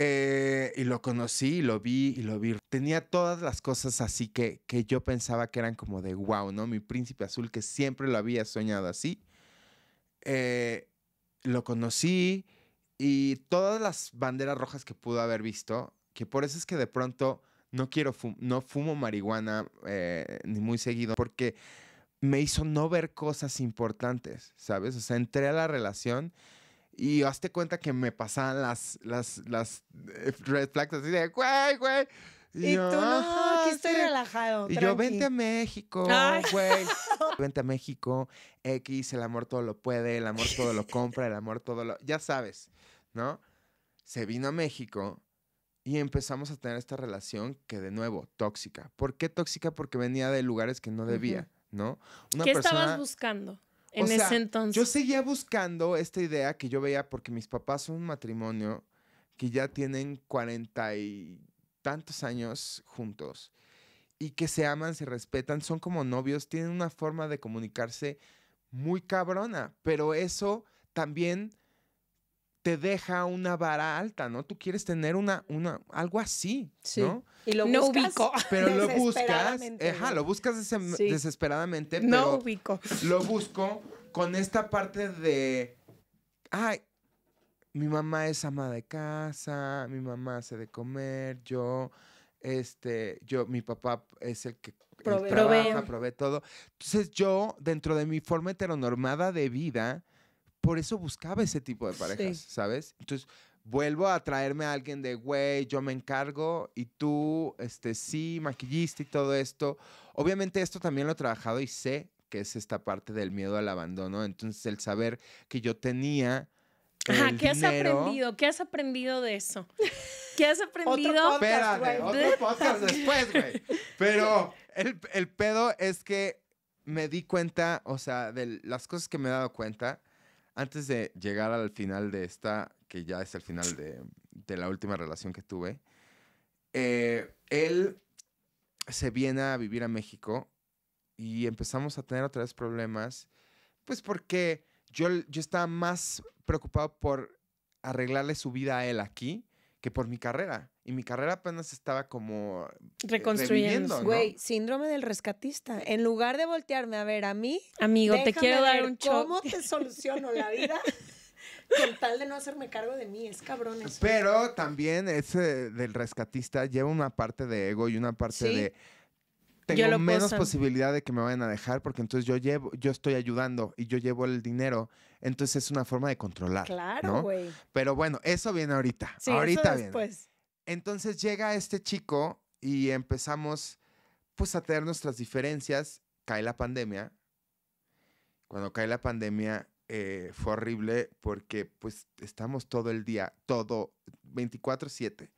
S1: Eh, y lo conocí, y lo vi, y lo vi. Tenía todas las cosas así que, que yo pensaba que eran como de wow, ¿no? Mi príncipe azul que siempre lo había soñado así. Eh, lo conocí y todas las banderas rojas que pudo haber visto, que por eso es que de pronto no quiero, no fumo marihuana eh, ni muy seguido, porque me hizo no ver cosas importantes, ¿sabes? O sea, entré a la relación y hazte cuenta que me pasaban las, las, eh, red flags así de, güey, güey. Y, tú no,
S2: ah, aquí estoy relajado. Y yo, vente a
S1: México, güey. <laughs> Vente a México, X, el amor todo lo puede, el amor todo lo compra, el amor todo lo. Ya sabes, ¿no? Se vino a México y empezamos a tener esta relación que, de nuevo, tóxica. ¿Por qué tóxica? Porque venía de lugares que no debía, ¿no? Una ¿Qué estabas
S3: buscando? o sea, entonces.
S1: Yo seguía buscando esta idea que yo veía porque mis papás son un matrimonio que ya tienen cuarenta y tantos años juntos y que se aman, se respetan, son como novios, tienen una forma de comunicarse muy cabrona, pero eso también te deja una vara alta, ¿no? Tú quieres tener una, una, algo así, ¿no?
S2: Y lo no ubico. <laughs> Pero lo buscas, ajá, lo buscas desesperadamente, no ubico.
S1: lo busco con esta parte de, ay, mi mamá es ama de casa, mi mamá hace de comer, yo, este, yo, mi papá es el que provee, trabaja, provee todo. Entonces yo, dentro de mi forma heteronormada de vida, por eso buscaba ese tipo de parejas, ¿sabes? Entonces, vuelvo a traerme a alguien de, güey, yo me encargo y tú, este, sí, maquillista y todo esto. Obviamente esto también lo he trabajado y sé que es esta parte del miedo al abandono. Entonces, el saber que yo tenía...
S3: Ajá, ¿qué has aprendido? ¿Qué has aprendido de eso? ¿Qué has <laughs> aprendido? Otro podcast, Espérate, otro podcast después,
S1: güey. Pero el, el pedo es que me di cuenta, o sea, de las cosas que me he dado cuenta, antes de llegar al final de esta, que ya es el final de, la última relación que tuve, eh, él se viene a vivir a México y empezamos a tener otra vez problemas, pues porque yo, yo estaba más preocupado por arreglarle su vida a él aquí que por mi carrera. Y mi carrera apenas estaba como... Eh, Reconstruyendo. Güey,
S2: síndrome del rescatista. En lugar de voltearme a ver a mí... Amigo, te quiero dar un choque. ¿Cómo te soluciono la vida? <laughs> con tal de no hacerme cargo de mí, es cabrón. Eso.
S1: Pero también ese del rescatista lleva una parte de ego y una parte de
S2: tengo menos posibilidad
S1: de que me vayan a dejar porque entonces yo llevo, yo estoy ayudando y yo llevo el dinero. Entonces es una forma de controlar. Claro, güey. Pero bueno, eso viene ahorita. ahorita viene. Entonces llega este chico y empezamos pues a tener nuestras diferencias. Cae la pandemia. Cuando cae la pandemia eh, fue horrible porque pues estamos todo el día, todo 24/7.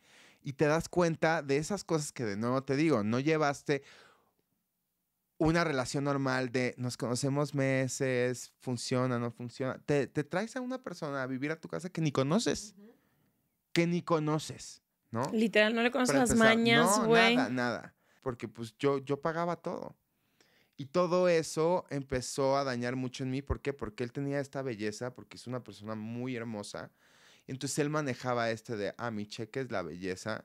S1: Y te das cuenta de esas cosas que de nuevo te digo, no llevaste una relación normal de nos conocemos meses, funciona, no funciona. Te, traes a una persona a vivir a tu casa que ni conoces. Que ni conoces, ¿no?
S3: Literal, no le conoces las mañas, güey. No, nada,
S1: nada. Porque pues yo, yo pagaba todo. Y todo eso empezó a dañar mucho en mí. ¿Por qué? Porque él tenía esta belleza, porque es una persona muy hermosa. Entonces él manejaba este de, ah, mi cheque es la belleza.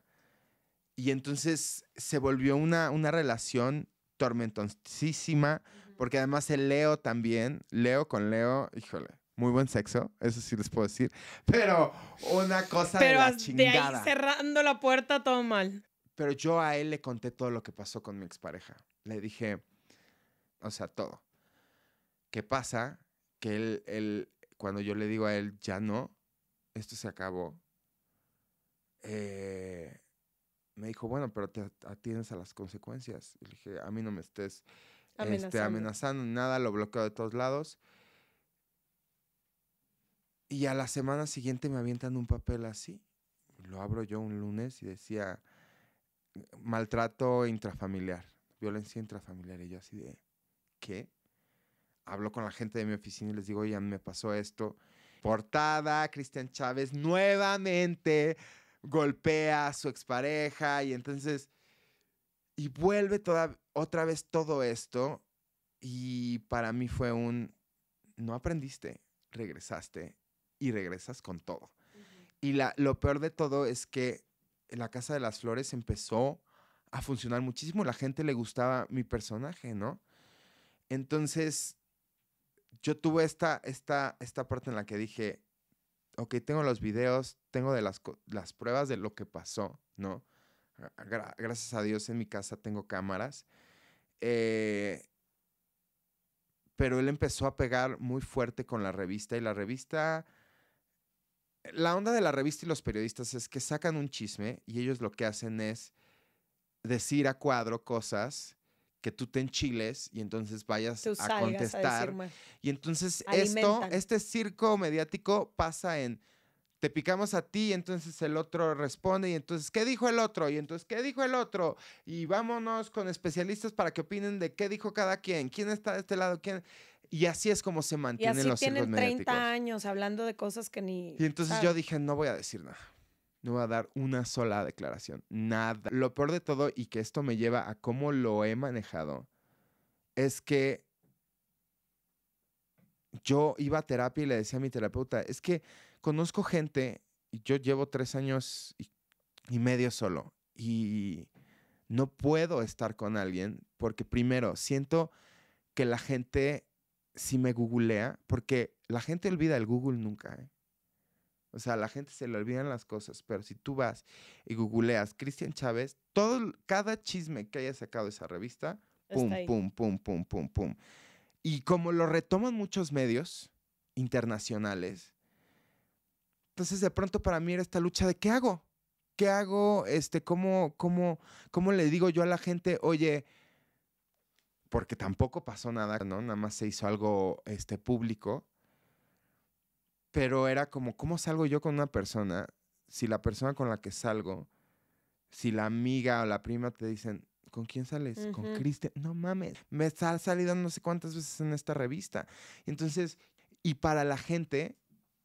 S1: Y entonces se volvió una, una relación tormentosísima, porque además el Leo también, Leo con Leo, híjole, muy buen sexo, eso sí les puedo decir, pero una cosa de la chingada. De ahí
S3: cerrando la puerta todo mal.
S1: Pero yo a él le conté todo lo que pasó con mi expareja. Le dije, o sea, todo. ¿Qué pasa? Que él, él cuando yo le digo a él, ya no, esto se acabó, eh, me dijo, bueno, pero te atiendes a las consecuencias. le dije, a mí no me estés este, amenazando, nada, lo bloqueo de todos lados. Y a la semana siguiente me avientan un papel así. Lo abro yo un lunes y decía, maltrato intrafamiliar, violencia intrafamiliar. Y yo así de, ¿qué? Hablo con la gente de mi oficina y les digo, ya me pasó esto. Portada, Cristian Chávez, nuevamente golpea a su expareja y entonces, y vuelve toda, otra vez todo esto y para mí fue un, no aprendiste, regresaste y regresas con todo. Y la, lo peor de todo es que la Casa de las Flores empezó a funcionar muchísimo, la gente le gustaba mi personaje, ¿no? Entonces, yo tuve esta, esta parte en la que dije, ok, tengo los videos, tengo de las, las pruebas de lo que pasó, ¿no? Ah, ah, gracias a Dios en mi casa tengo cámaras. Eh, pero él empezó a pegar muy fuerte con la revista y la revista... La onda de la revista y los periodistas es que sacan un chisme y ellos lo que hacen es decir a cuadro cosas que tú te enchiles y entonces vayas a contestar. y entonces esto, este circo mediático pasa en te picamos a ti y entonces el otro responde y entonces ¿qué dijo el otro? Y entonces ¿qué dijo el otro? Y vámonos con especialistas para que opinen de qué dijo cada quien, quién está de este lado, quién y así es como se mantienen los tienen 30
S2: años hablando de cosas que ni Y entonces yo
S1: dije, no voy a decir nada no va a dar una sola declaración, nada. Lo peor de todo, y que esto me lleva a cómo lo he manejado, es que yo iba a terapia y le decía a mi terapeuta, es que conozco gente, y yo llevo tres años y, medio solo, y no puedo estar con alguien porque primero siento que la gente si me googlea, porque la gente olvida el Google nunca. ¿eh? O sea, a la gente se le olvidan las cosas, pero si tú vas y googleas Cristian Chávez, todo, cada chisme que haya sacado esa revista, pum, pum, pum, pum, pum, pum. Y como lo retoman muchos medios internacionales, entonces de pronto para mí era esta lucha de ¿qué hago? ¿Qué hago? Este, ¿cómo, cómo, cómo le digo yo a la gente, oye, porque tampoco pasó nada, ¿no? Nada más se hizo algo este, público. Pero era como, ¿cómo salgo yo con una persona si la persona con la que salgo, si la amiga o la prima te dicen, ¿con quién sales? Con Cristian. No mames, me está salido no sé cuántas veces en esta revista. Entonces, y para la gente,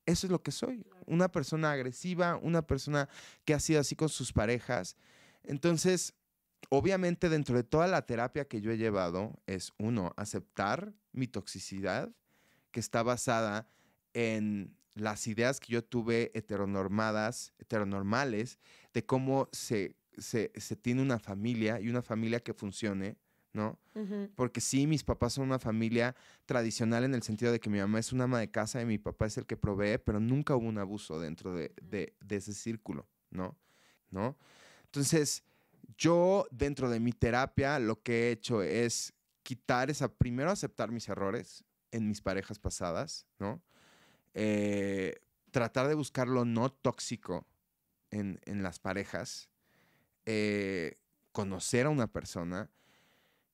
S1: eso es lo que soy. Una persona agresiva, una persona que ha sido así con sus parejas. Entonces, obviamente dentro de toda la terapia que yo he llevado es, uno, aceptar mi toxicidad, que está basada en las ideas que yo tuve heteronormadas, heteronormales, de cómo se, se, tiene una familia y una familia que funcione, ¿no? Porque sí, mis papás son una familia tradicional en el sentido de que mi mamá es una ama de casa y mi papá es el que provee, pero nunca hubo un abuso dentro de, ese círculo, ¿no? ¿No? Entonces, yo dentro de mi terapia lo que he hecho es quitar esa, primero aceptar mis errores en mis parejas pasadas, ¿no? Eh, tratar de buscar lo no tóxico en, las parejas, eh, conocer a una persona,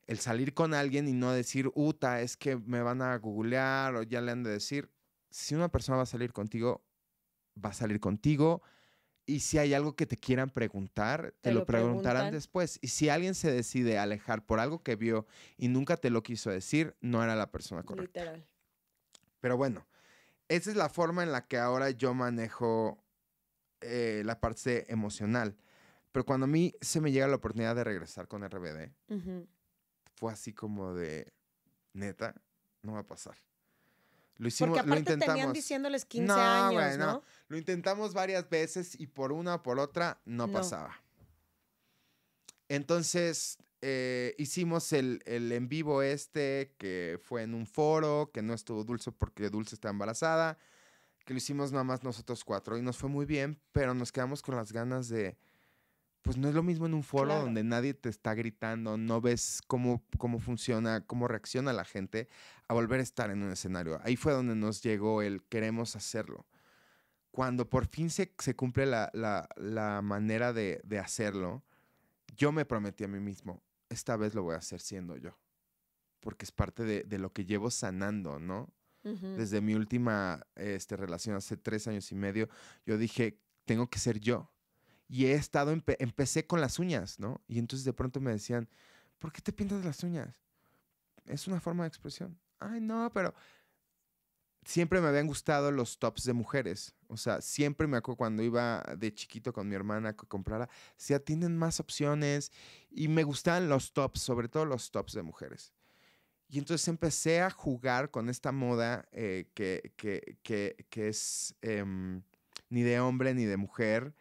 S1: el salir con alguien y no decir, uta, es que me van a googlear o ya le han de decir. Si una persona va a salir contigo, va a salir contigo. Y si hay algo que te quieran preguntar, te, lo, preguntarán después. Y si alguien se decide alejar por algo que vio y nunca te lo quiso decir, no era la persona correcta. Literal. Pero bueno, esa es la forma en la que ahora yo manejo eh, la parte emocional. Pero cuando a mí se me llega la oportunidad de regresar con RBD, fue así como de, neta, no va a pasar. Lo hicimos, Porque aparte lo intentamos. tenían diciéndoles 15 años, ¿no? Lo intentamos varias veces y por una o por otra no. pasaba. Entonces, eh, hicimos el, en vivo este, que fue en un foro, que no estuvo Dulce porque Dulce está embarazada, que lo hicimos nada más nosotros cuatro y nos fue muy bien, pero nos quedamos con las ganas de, pues no es lo mismo en un foro donde nadie te está gritando, no ves cómo, cómo funciona, cómo reacciona la gente, a volver a estar en un escenario. Ahí fue donde nos llegó el queremos hacerlo. Cuando por fin se, se cumple la, manera de hacerlo, yo me prometí a mí mismo, esta vez lo voy a hacer siendo yo, porque es parte de, lo que llevo sanando, ¿no? Desde mi última este, relación hace tres años y medio, yo dije, tengo que ser yo. Y he estado, empecé con las uñas, ¿no? Y entonces de pronto me decían, ¿por qué te pintas las uñas? Es una forma de expresión. Ay, no, pero siempre me habían gustado los tops de mujeres. O sea, siempre me acuerdo cuando iba de chiquito con mi hermana que comprara, sea, tienen más opciones y me gustaban los tops, sobre todo los tops de mujeres. Y entonces empecé a jugar con esta moda eh, que, que, que, es em, ni de hombre ni de mujer.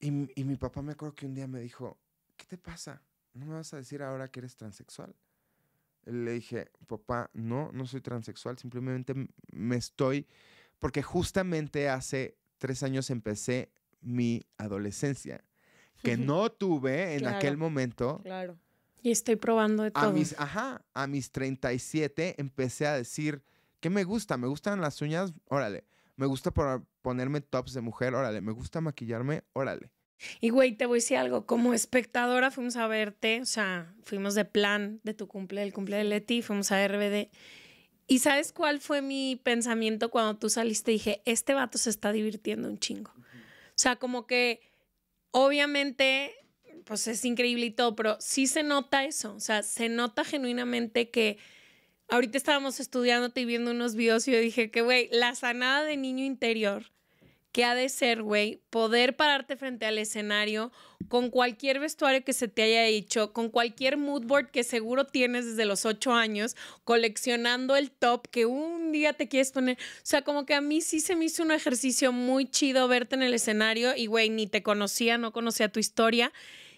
S1: Y, y mi papá me acuerdo que un día me dijo, ¿qué te pasa? ¿No me vas a decir ahora que eres transexual? Le dije, papá, no, no soy transexual, simplemente me estoy, porque justamente hace tres años empecé mi adolescencia, que no tuve en aquel momento.
S3: Claro. Y estoy probando de todo. A mis,
S1: ajá, a mis 37 empecé a decir, ¿qué me gusta? ¿Me gustan las uñas? Órale. ¿Me gusta ponerme tops de mujer? Órale. ¿Me gusta maquillarme? Órale.
S3: Y güey, te voy a decir algo, como espectadora fuimos a verte, o sea, fuimos de plan de tu cumple, el cumple de Leti, fuimos a RBD. ¿Y sabes cuál fue mi pensamiento cuando tú saliste? Dije, este vato se está divirtiendo un chingo. O sea, como que obviamente, pues es increíble y todo, pero sí se nota eso, o sea, se nota genuinamente que... Ahorita estábamos estudiándote y viendo unos videos y yo dije que, güey, la sanada de niño interior que ha de ser, güey, poder pararte frente al escenario con cualquier vestuario que se te haya hecho, con cualquier mood board que seguro tienes desde los ocho años, coleccionando el top que un día te quieres poner. O sea, como que a mí sí se me hizo un ejercicio muy chido verte en el escenario y, güey, ni te conocía, no conocía tu historia.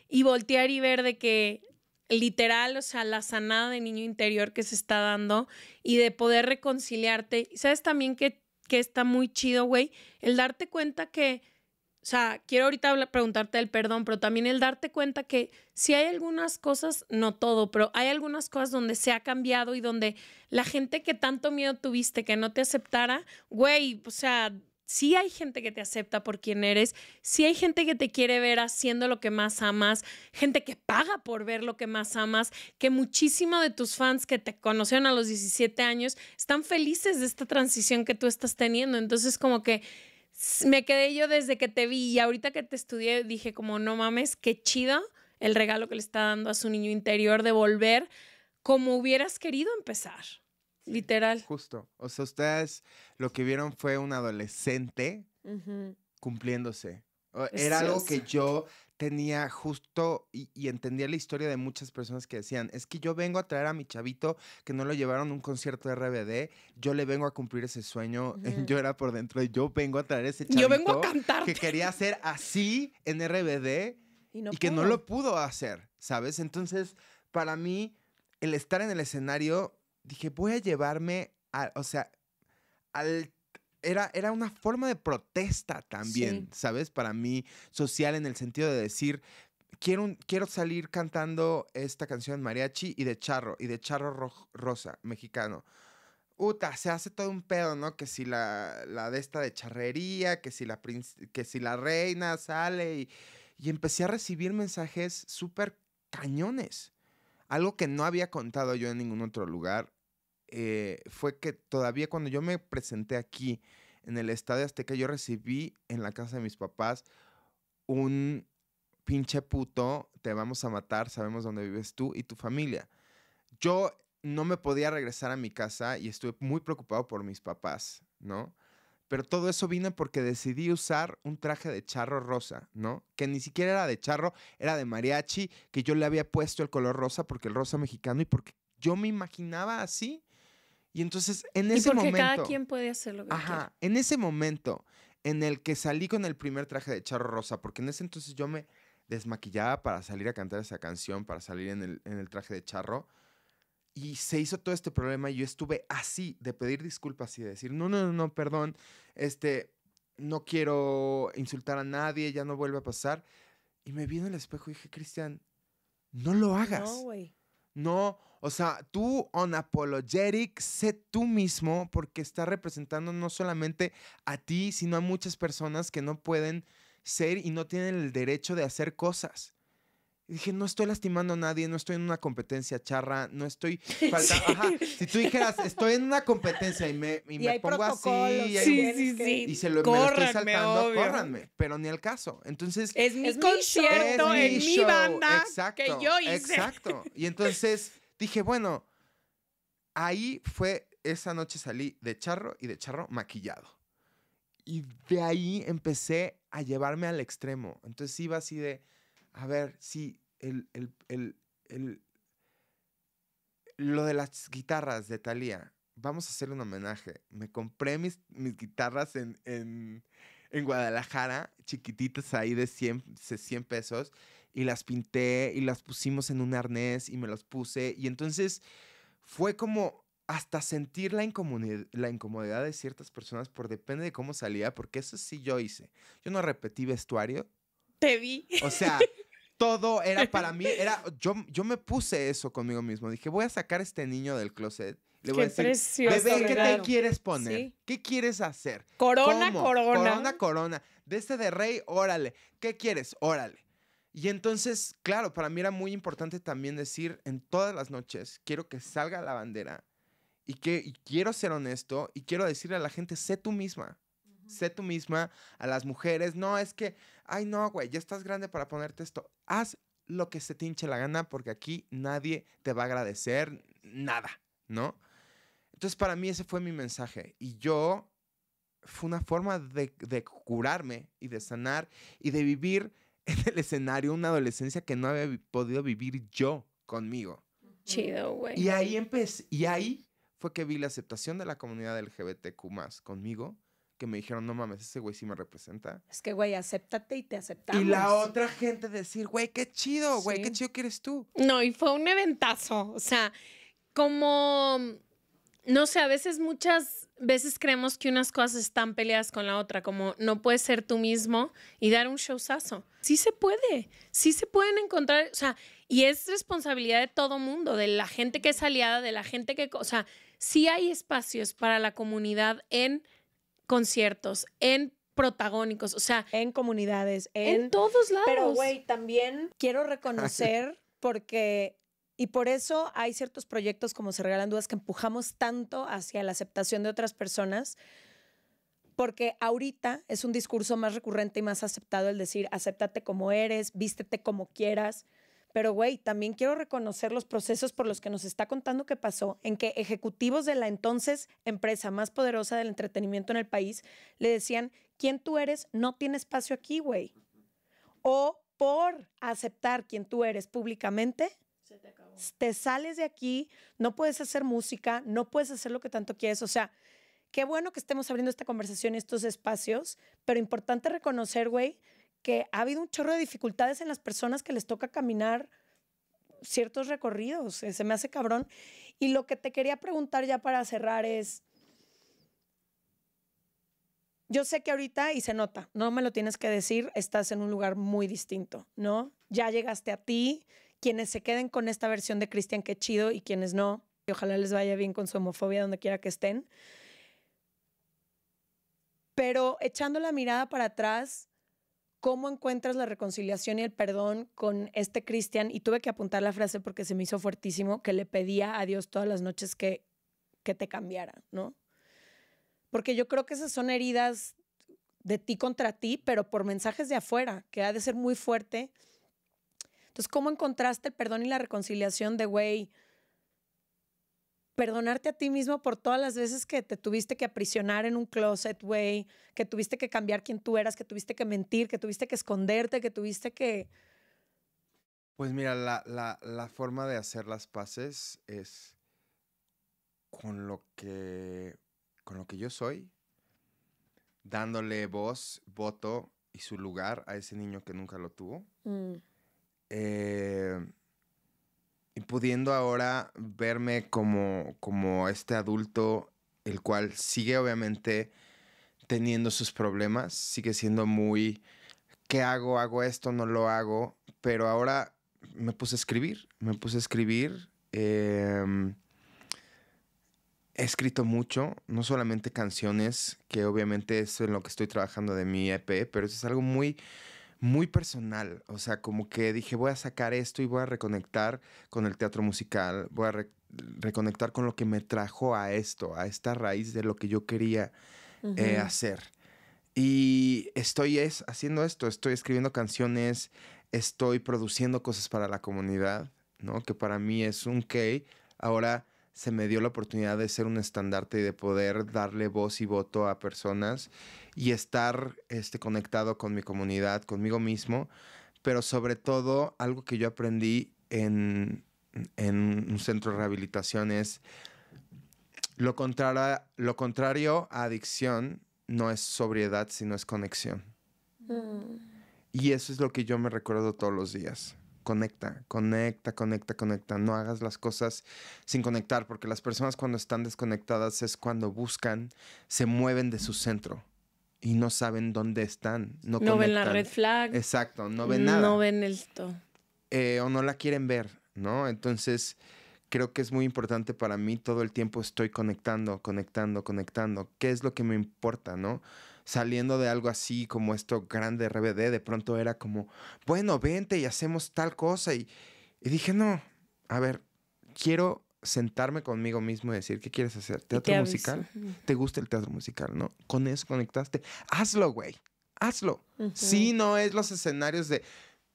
S3: Y voltear y ver de que literal, o sea, la sanada de niño interior que se está dando y de poder reconciliarte. ¿Sabes también que que está muy chido, güey, el darte cuenta que, o sea, quiero ahorita preguntarte el perdón, pero también el darte cuenta que si hay algunas cosas, no todo, pero hay algunas cosas donde se ha cambiado y donde la gente que tanto miedo tuviste que no te aceptara, güey, o sea, si hay gente que te acepta por quien eres, si hay gente que te quiere ver haciendo lo que más amas, gente que paga por ver lo que más amas, que muchísimo de tus fans que te conocieron a los 17 años están felices de esta transición que tú estás teniendo. Entonces como que me quedé yo desde que te vi y ahorita que te estudié dije como no mames, qué chido el regalo que le está dando a su niño interior de volver como hubieras querido empezar. Literal.
S1: Justo. O sea, ustedes lo que vieron fue un adolescente cumpliéndose. Era algo que yo tenía justo y, entendía la historia de muchas personas que decían, es que yo vengo a traer a mi chavito que no lo llevaron a un concierto de RBD, yo le vengo a cumplir ese sueño, <laughs> yo era por dentro, yo vengo a traer ese chavito yo que <laughs> quería hacer así en RBD
S2: y que no lo
S1: pudo hacer, ¿sabes? Entonces, para mí, el estar en el escenario dije, voy a llevarme, a, o sea, era, era, una forma de protesta también, ¿sabes? Para mí, social en el sentido de decir, quiero, quiero salir cantando esta canción mariachi y de charro, y de charro rosa, mexicano. Uta, se hace todo un pedo, ¿no? Que si la, la de esta de charrería, que si la, que si la reina sale y, y empecé a recibir mensajes súper cañones algo que no había contado yo en ningún otro lugar eh, fue que todavía cuando yo me presenté aquí en el Estadio Azteca, yo recibí en la casa de mis papás un pinche puto, te vamos a matar, sabemos dónde vives tú y tu familia. Yo no me podía regresar a mi casa y estuve muy preocupado por mis papás, ¿no? Pero todo eso vino porque decidí usar un traje de charro rosa, ¿no? Que ni siquiera era de charro, era de mariachi, que yo le había puesto el color rosa porque el rosa mexicano y porque yo me imaginaba así. Y entonces en ese momento. Cada quien
S3: puede hacerlo. Ajá.
S1: En ese momento en el que salí con el primer traje de charro rosa, porque en ese entonces yo me desmaquillaba para salir a cantar esa canción, para salir en el, en el traje de charro y se hizo todo este problema y yo estuve así, de pedir disculpas y de decir, no, no, no, perdón, este, no quiero insultar a nadie, ya no vuelve a pasar. Y me vi en el espejo y dije, Cristian, no lo hagas. No, No, o sea, tú apologetic, sé tú mismo porque está representando no solamente a ti, sino a muchas personas que no pueden ser y no tienen el derecho de hacer cosas. Y dije, no estoy lastimando a nadie, no estoy en una competencia charra, no estoy... <laughs> Si tú dijeras, estoy en una competencia y me, pongo así... Y, y se lo, me estoy saltando, córranme. Pero ni el caso. Entonces... Es mi concierto, en mi banda exacto, que yo hice. Exacto. Y entonces dije, bueno, ahí fue... Esa noche salí de charro y de charro maquillado. Y de ahí empecé a llevarme al extremo. Entonces iba así de a ver sí, el, el, el, el lo de las guitarras de Thalía, vamos a hacer un homenaje. Me compré mis, mis guitarras en, Guadalajara, chiquititas ahí de 100, 100 pesos, y las pinté y las pusimos en un arnés y me las puse. Y entonces fue como hasta sentir la incomodidad, la incomodidad de ciertas personas por depende de cómo salía, porque eso sí yo hice. Yo no repetí vestuario.
S2: Te vi. O sea, <laughs>
S1: todo era <laughs> para mí, era, yo, yo me puse eso conmigo mismo. Dije, voy a sacar a este niño del closet. Le voy a decir, precioso, Bebé, ¿qué te quieres poner? ¿Qué quieres hacer? Corona, corona. Corona, corona. De este de rey, órale. ¿Qué quieres? Órale. Y entonces, claro, para mí era muy importante también decir en todas las noches, quiero que salga la bandera y que y quiero ser honesto y quiero decirle a la gente, sé tú misma. Sé tú misma a las mujeres. No, es que, ay, no, güey, ya estás grande para ponerte esto. Haz lo que se te hinche la gana porque aquí nadie te va a agradecer nada, ¿no? Entonces, para mí ese fue mi mensaje. Y yo, fue una forma de, curarme y de sanar y de vivir <laughs> en el escenario una adolescencia que no había podido vivir yo conmigo.
S3: Chido, güey. Y
S1: ahí empecé, y ahí fue que vi la aceptación de la comunidad LGBTQ más conmigo que me dijeron, no mames, ese güey sí me representa.
S2: Es que, güey, acéptate y te aceptamos. Y la otra gente decir, güey, qué chido, güey, qué chido quieres eres tú.
S3: No, y fue un eventazo. O sea, como, no sé, a veces muchas veces creemos que unas cosas están peleadas con la otra, como no puedes ser tú mismo y dar un showzazo. Sí se puede, sí se pueden encontrar, o sea, y es responsabilidad de todo mundo, de la gente que es aliada, de la gente que, o sea, sí hay espacios para la comunidad en conciertos, en protagónicos, o sea.
S2: En comunidades, en, en todos lados. Pero, güey, también quiero reconocer porque y por eso hay ciertos proyectos como Se Regalan Dudas que empujamos tanto hacia la aceptación de otras personas, porque ahorita es un discurso más recurrente y más aceptado el decir, acéptate como eres, vístete como quieras. Pero, güey, también quiero reconocer los procesos por los que nos está contando que pasó, en que ejecutivos de la entonces empresa más poderosa del entretenimiento en el país le decían, ¿quién tú eres? No tiene espacio aquí, güey. O por aceptar quién tú eres públicamente, te, te sales de aquí, no puedes hacer música, no puedes hacer lo que tanto quieres. O sea, qué bueno que estemos abriendo esta conversación y estos espacios, pero importante reconocer, güey, que ha habido un chorro de dificultades en las personas que les toca caminar ciertos recorridos. Eh, se me hace cabrón. Y lo que te quería preguntar ya para cerrar es, yo sé que ahorita, y se nota, no me lo tienes que decir, estás en un lugar muy distinto, ¿no? Ya llegaste a ti. Quienes se queden con esta versión de Cristian, qué chido, y quienes no, ojalá les vaya bien con su homofobia donde quiera que estén. Pero echando la mirada para atrás, ¿Cómo encuentras la reconciliación y el perdón con este Cristian? Y tuve que apuntar la frase porque se me hizo fuertísimo, que le pedía a Dios todas las noches que, que te cambiara, ¿no? Porque yo creo que esas son heridas de ti contra ti, pero por mensajes de afuera, que ha de ser muy fuerte. Entonces, ¿cómo encontraste el perdón y la reconciliación de, güey, perdonarte a ti mismo por todas las veces que te tuviste que aprisionar en un closet, güey, que tuviste que cambiar quién tú eras, que tuviste que mentir, que tuviste que esconderte, que tuviste que...
S1: Pues mira, la, forma de hacer las paces es con lo que, con lo que yo soy, dándole voz, voto y su lugar a ese niño que nunca lo tuvo. Mm. Eh, y pudiendo ahora verme como, como este adulto, el cual sigue obviamente teniendo sus problemas, sigue siendo muy, ¿qué hago? ¿Hago esto? ¿No lo hago? Pero ahora me puse a escribir, me puse a escribir. Em, he escrito mucho, no solamente canciones, que obviamente es en lo que estoy trabajando de mi EP, pero eso es algo muy muy personal, o sea, como que dije, voy a sacar esto y voy a reconectar con el teatro musical, voy a reconectar con lo que me trajo a esto, a esta raíz de lo que yo quería
S2: eh, hacer.
S1: Y estoy es, haciendo esto, estoy escribiendo canciones, estoy produciendo cosas para la comunidad, ¿no? Que para mí es un key ahora se me dio la oportunidad de ser un estandarte y de poder darle voz y voto a personas y estar este, conectado con mi comunidad, conmigo mismo, pero sobre todo algo que yo aprendí en, un centro de rehabilitación es lo contrario, lo contrario a adicción no es sobriedad, sino es conexión. Mm. Y eso es lo que yo me recuerdo todos los días conecta, conecta, conecta, conecta. No hagas las cosas sin conectar, porque las personas cuando están desconectadas es cuando buscan, se mueven de su centro y no saben dónde están. No, ven la red flag. Exacto, no ven nada. No
S3: ven esto.
S1: Eh, o no la quieren ver, ¿no? Entonces, creo que es muy importante para mí todo el tiempo estoy conectando, conectando, conectando. ¿Qué es lo que me importa, no? saliendo de algo así como esto grande RBD, de pronto era como, bueno, vente y hacemos tal cosa. Y, dije, no, a ver, quiero sentarme conmigo mismo y decir, ¿qué quieres hacer? ¿Teatro musical? ¿Te gusta el teatro musical, no? Con eso conectaste. Hazlo, güey. Hazlo. Si no es los escenarios de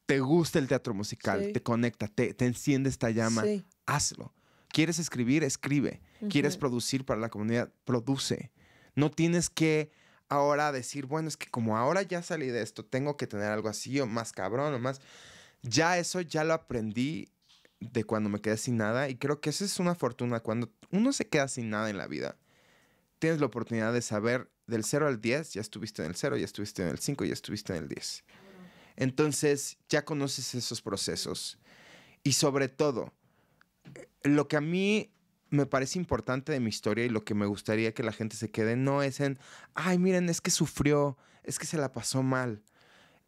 S1: te gusta el teatro musical, te conecta, te, enciende esta llama. Hazlo. ¿Quieres escribir? Escribe. ¿Quieres producir para la comunidad? Produce. No tienes que ahora decir, bueno, es que como ahora ya salí de esto, tengo que tener algo así o más cabrón o más. Ya eso ya lo aprendí de cuando me quedé sin nada y creo que eso es una fortuna. Cuando uno se queda sin nada en la vida, tienes la oportunidad de saber del 0 al 10, ya estuviste en el 0, ya estuviste en el 5, ya estuviste en el 10. Entonces ya conoces esos procesos y sobre todo, lo que a mí me parece importante de mi historia y lo que me gustaría que la gente se quede no es en, ay, miren, es que sufrió, es que se la pasó mal.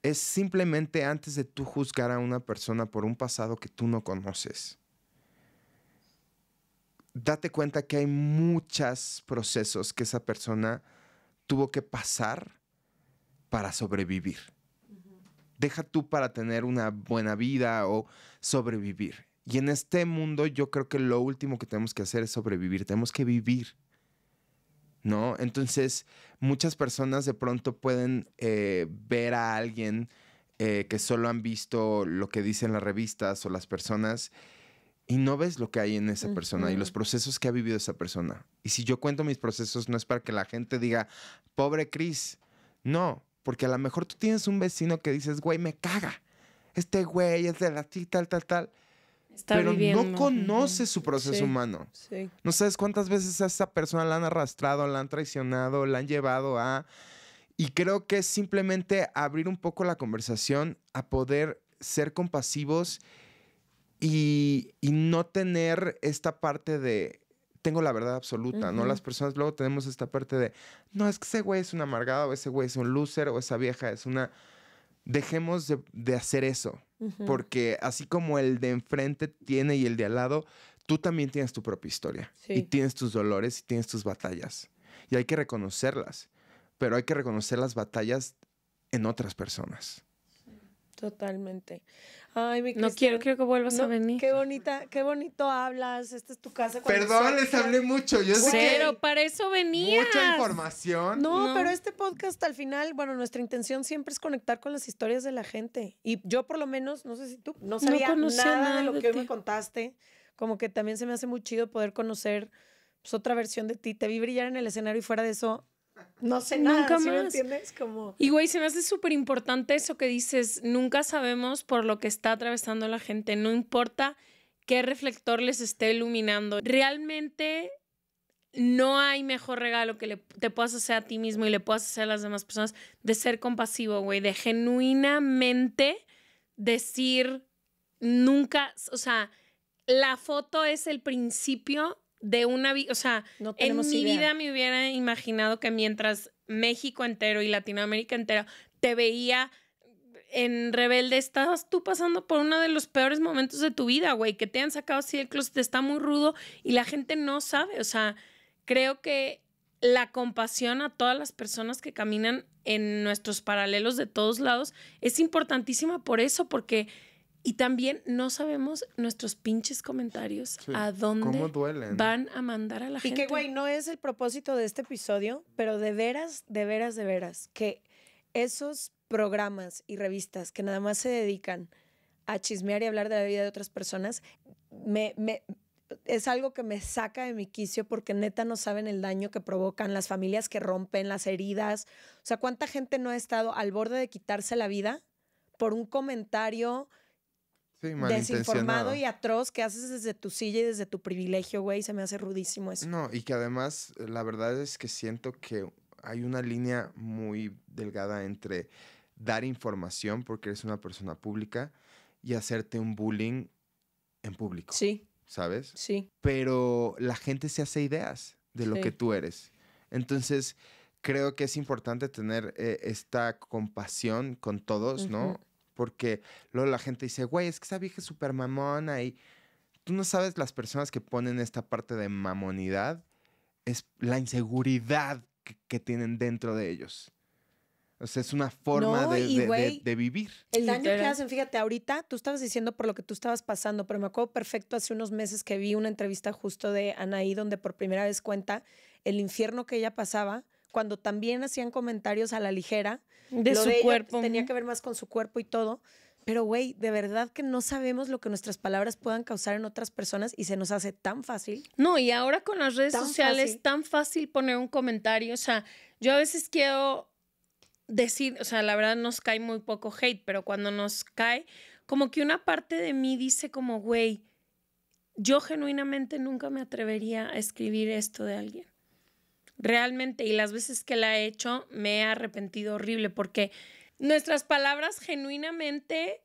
S1: Es simplemente antes de tú juzgar a una persona por un pasado que tú no conoces. Date cuenta que hay muchos procesos que esa persona tuvo que pasar para sobrevivir. Deja tú para tener una buena vida o sobrevivir y en este mundo yo creo que lo último que tenemos que hacer es sobrevivir, tenemos que vivir. ¿No? Entonces, muchas personas de pronto pueden eh, ver a alguien eh, que solo han visto lo que dicen las revistas o las personas y no ves lo que hay en esa persona y los procesos que ha vivido esa persona. Y si yo cuento mis procesos, no es para que la gente diga, pobre Cris. No, porque a lo mejor tú tienes un vecino que dices, güey, me caga. Este güey es de la tal, tal, tal pero no conoce su proceso humano. No sabes cuántas veces a esa persona la han arrastrado, la han traicionado, la han llevado a... Y creo que es simplemente abrir un poco la conversación a poder ser compasivos y, no tener esta parte de tengo la verdad absoluta, ¿no? Las personas luego tenemos esta parte de, no, es que ese güey es un amargado, o ese güey es un loser, o esa vieja es una dejemos de, hacer eso, porque así como el de enfrente tiene y el de al lado, tú también tienes tu propia historia y tienes tus dolores y tienes tus batallas y hay que reconocerlas, pero hay que reconocer las batallas en otras personas.
S2: Totalmente. No quiero, quiero que vuelvas a venir. Qué bonita, qué bonito hablas. Esta es tu casa. Perdón, les hablé mucho. Yo sé Pero para eso venía. Mucha
S1: información. No, pero este
S2: podcast al final, bueno, nuestra intención siempre es conectar con las historias de la gente. Y yo por lo menos, no sé si tú, no sabía nada, de lo que hoy me contaste. Como que también se me hace muy chido poder conocer pues, otra versión de ti. Te vi brillar en el escenario y fuera de eso, no sé nada, nunca más. entiendes? Como... Y güey, se me hace súper
S3: importante eso que dices, nunca sabemos por lo que está atravesando la gente, no importa qué reflector les esté iluminando. Realmente no hay mejor regalo que le, te puedas hacer a ti mismo y le puedas hacer a las demás personas de ser compasivo, güey, de genuinamente decir nunca, o sea, la foto es el principio de una vida, o sea, en mi vida me hubiera imaginado que mientras México entero y Latinoamérica entera te veía en Rebelde, estabas tú pasando por uno de los peores momentos de tu vida, güey, que te han sacado así del closet, está muy rudo y la gente no sabe, o sea, creo que la compasión a todas las personas que caminan en nuestros paralelos de todos lados es importantísima por eso, porque y también no sabemos nuestros
S2: pinches comentarios
S3: a dónde van
S2: a mandar a la gente. Y que, güey, no es el propósito de este episodio, pero de veras, de veras, de veras, que esos programas y revistas que nada más se dedican a chismear y hablar de la vida de otras personas, me, es algo que me saca de mi quicio porque neta no saben el daño que provocan, las familias que rompen, las heridas. O sea, ¿cuánta gente no ha estado al borde de quitarse la vida por un comentario?
S1: desinformado y
S2: atroz que haces desde tu silla y desde tu privilegio, güey. Se me hace rudísimo eso.
S1: No, y que además eh, la verdad es que siento que hay una línea muy delgada entre dar información porque eres una persona pública y hacerte un bullying en público. Sí. ¿Sabes? Sí. Pero la gente se hace ideas de lo que tú eres. Entonces, creo que es importante tener eh, esta compasión con todos, ¿no? Porque luego la gente dice, güey, es que esa vieja es súper mamona y tú no sabes las personas que ponen esta parte de mamonidad, es la inseguridad que, tienen dentro de ellos. O sea, es una forma de, de, vivir.
S2: El daño que hacen, fíjate, ahorita tú estabas diciendo por lo que tú estabas pasando, pero me acuerdo perfecto hace unos meses que vi una entrevista justo de Anaí, donde por primera vez cuenta el infierno que ella pasaba cuando también hacían comentarios a la ligera. De su cuerpo. Tenía que ver más con su cuerpo y todo. Pero, güey, de verdad que no sabemos lo que nuestras palabras puedan causar en otras personas y se nos hace tan fácil.
S3: No, y ahora con las redes sociales tan fácil poner un comentario. O sea, yo a veces quiero decir, o sea, la verdad nos cae muy poco hate, pero cuando nos cae, como que una parte de mí dice como, güey, yo genuinamente nunca me atrevería a escribir esto de alguien. Realmente, y las veces que la he hecho, me he arrepentido horrible porque nuestras palabras genuinamente,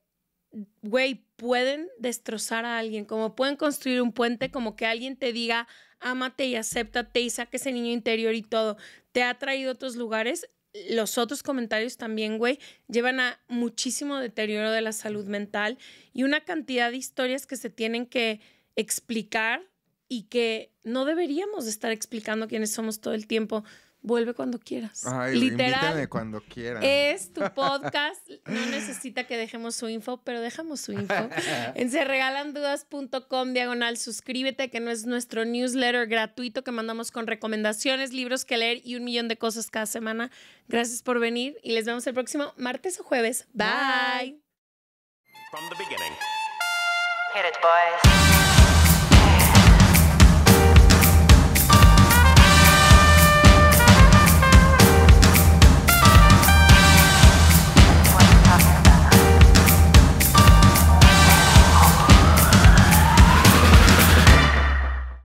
S3: güey, pueden destrozar a alguien, como pueden construir un puente, como que alguien te diga, ámate y acéptate y saque ese niño interior y todo. Te ha traído a otros lugares. Los otros comentarios también, güey, llevan a muchísimo deterioro de la salud mental y una cantidad de historias que se tienen que explicar y que no deberíamos estar explicando quiénes somos todo el tiempo. Vuelve cuando quieras. Literal.
S1: cuando quieras. Es
S3: tu podcast. No necesita que dejemos su info, pero dejamos su info. <laughs> En serregalandudas.com diagonal suscríbete, que no es nuestro newsletter gratuito que mandamos con recomendaciones, libros que leer y un millón de cosas cada semana. Gracias por venir y les vemos el próximo martes o jueves. Bye.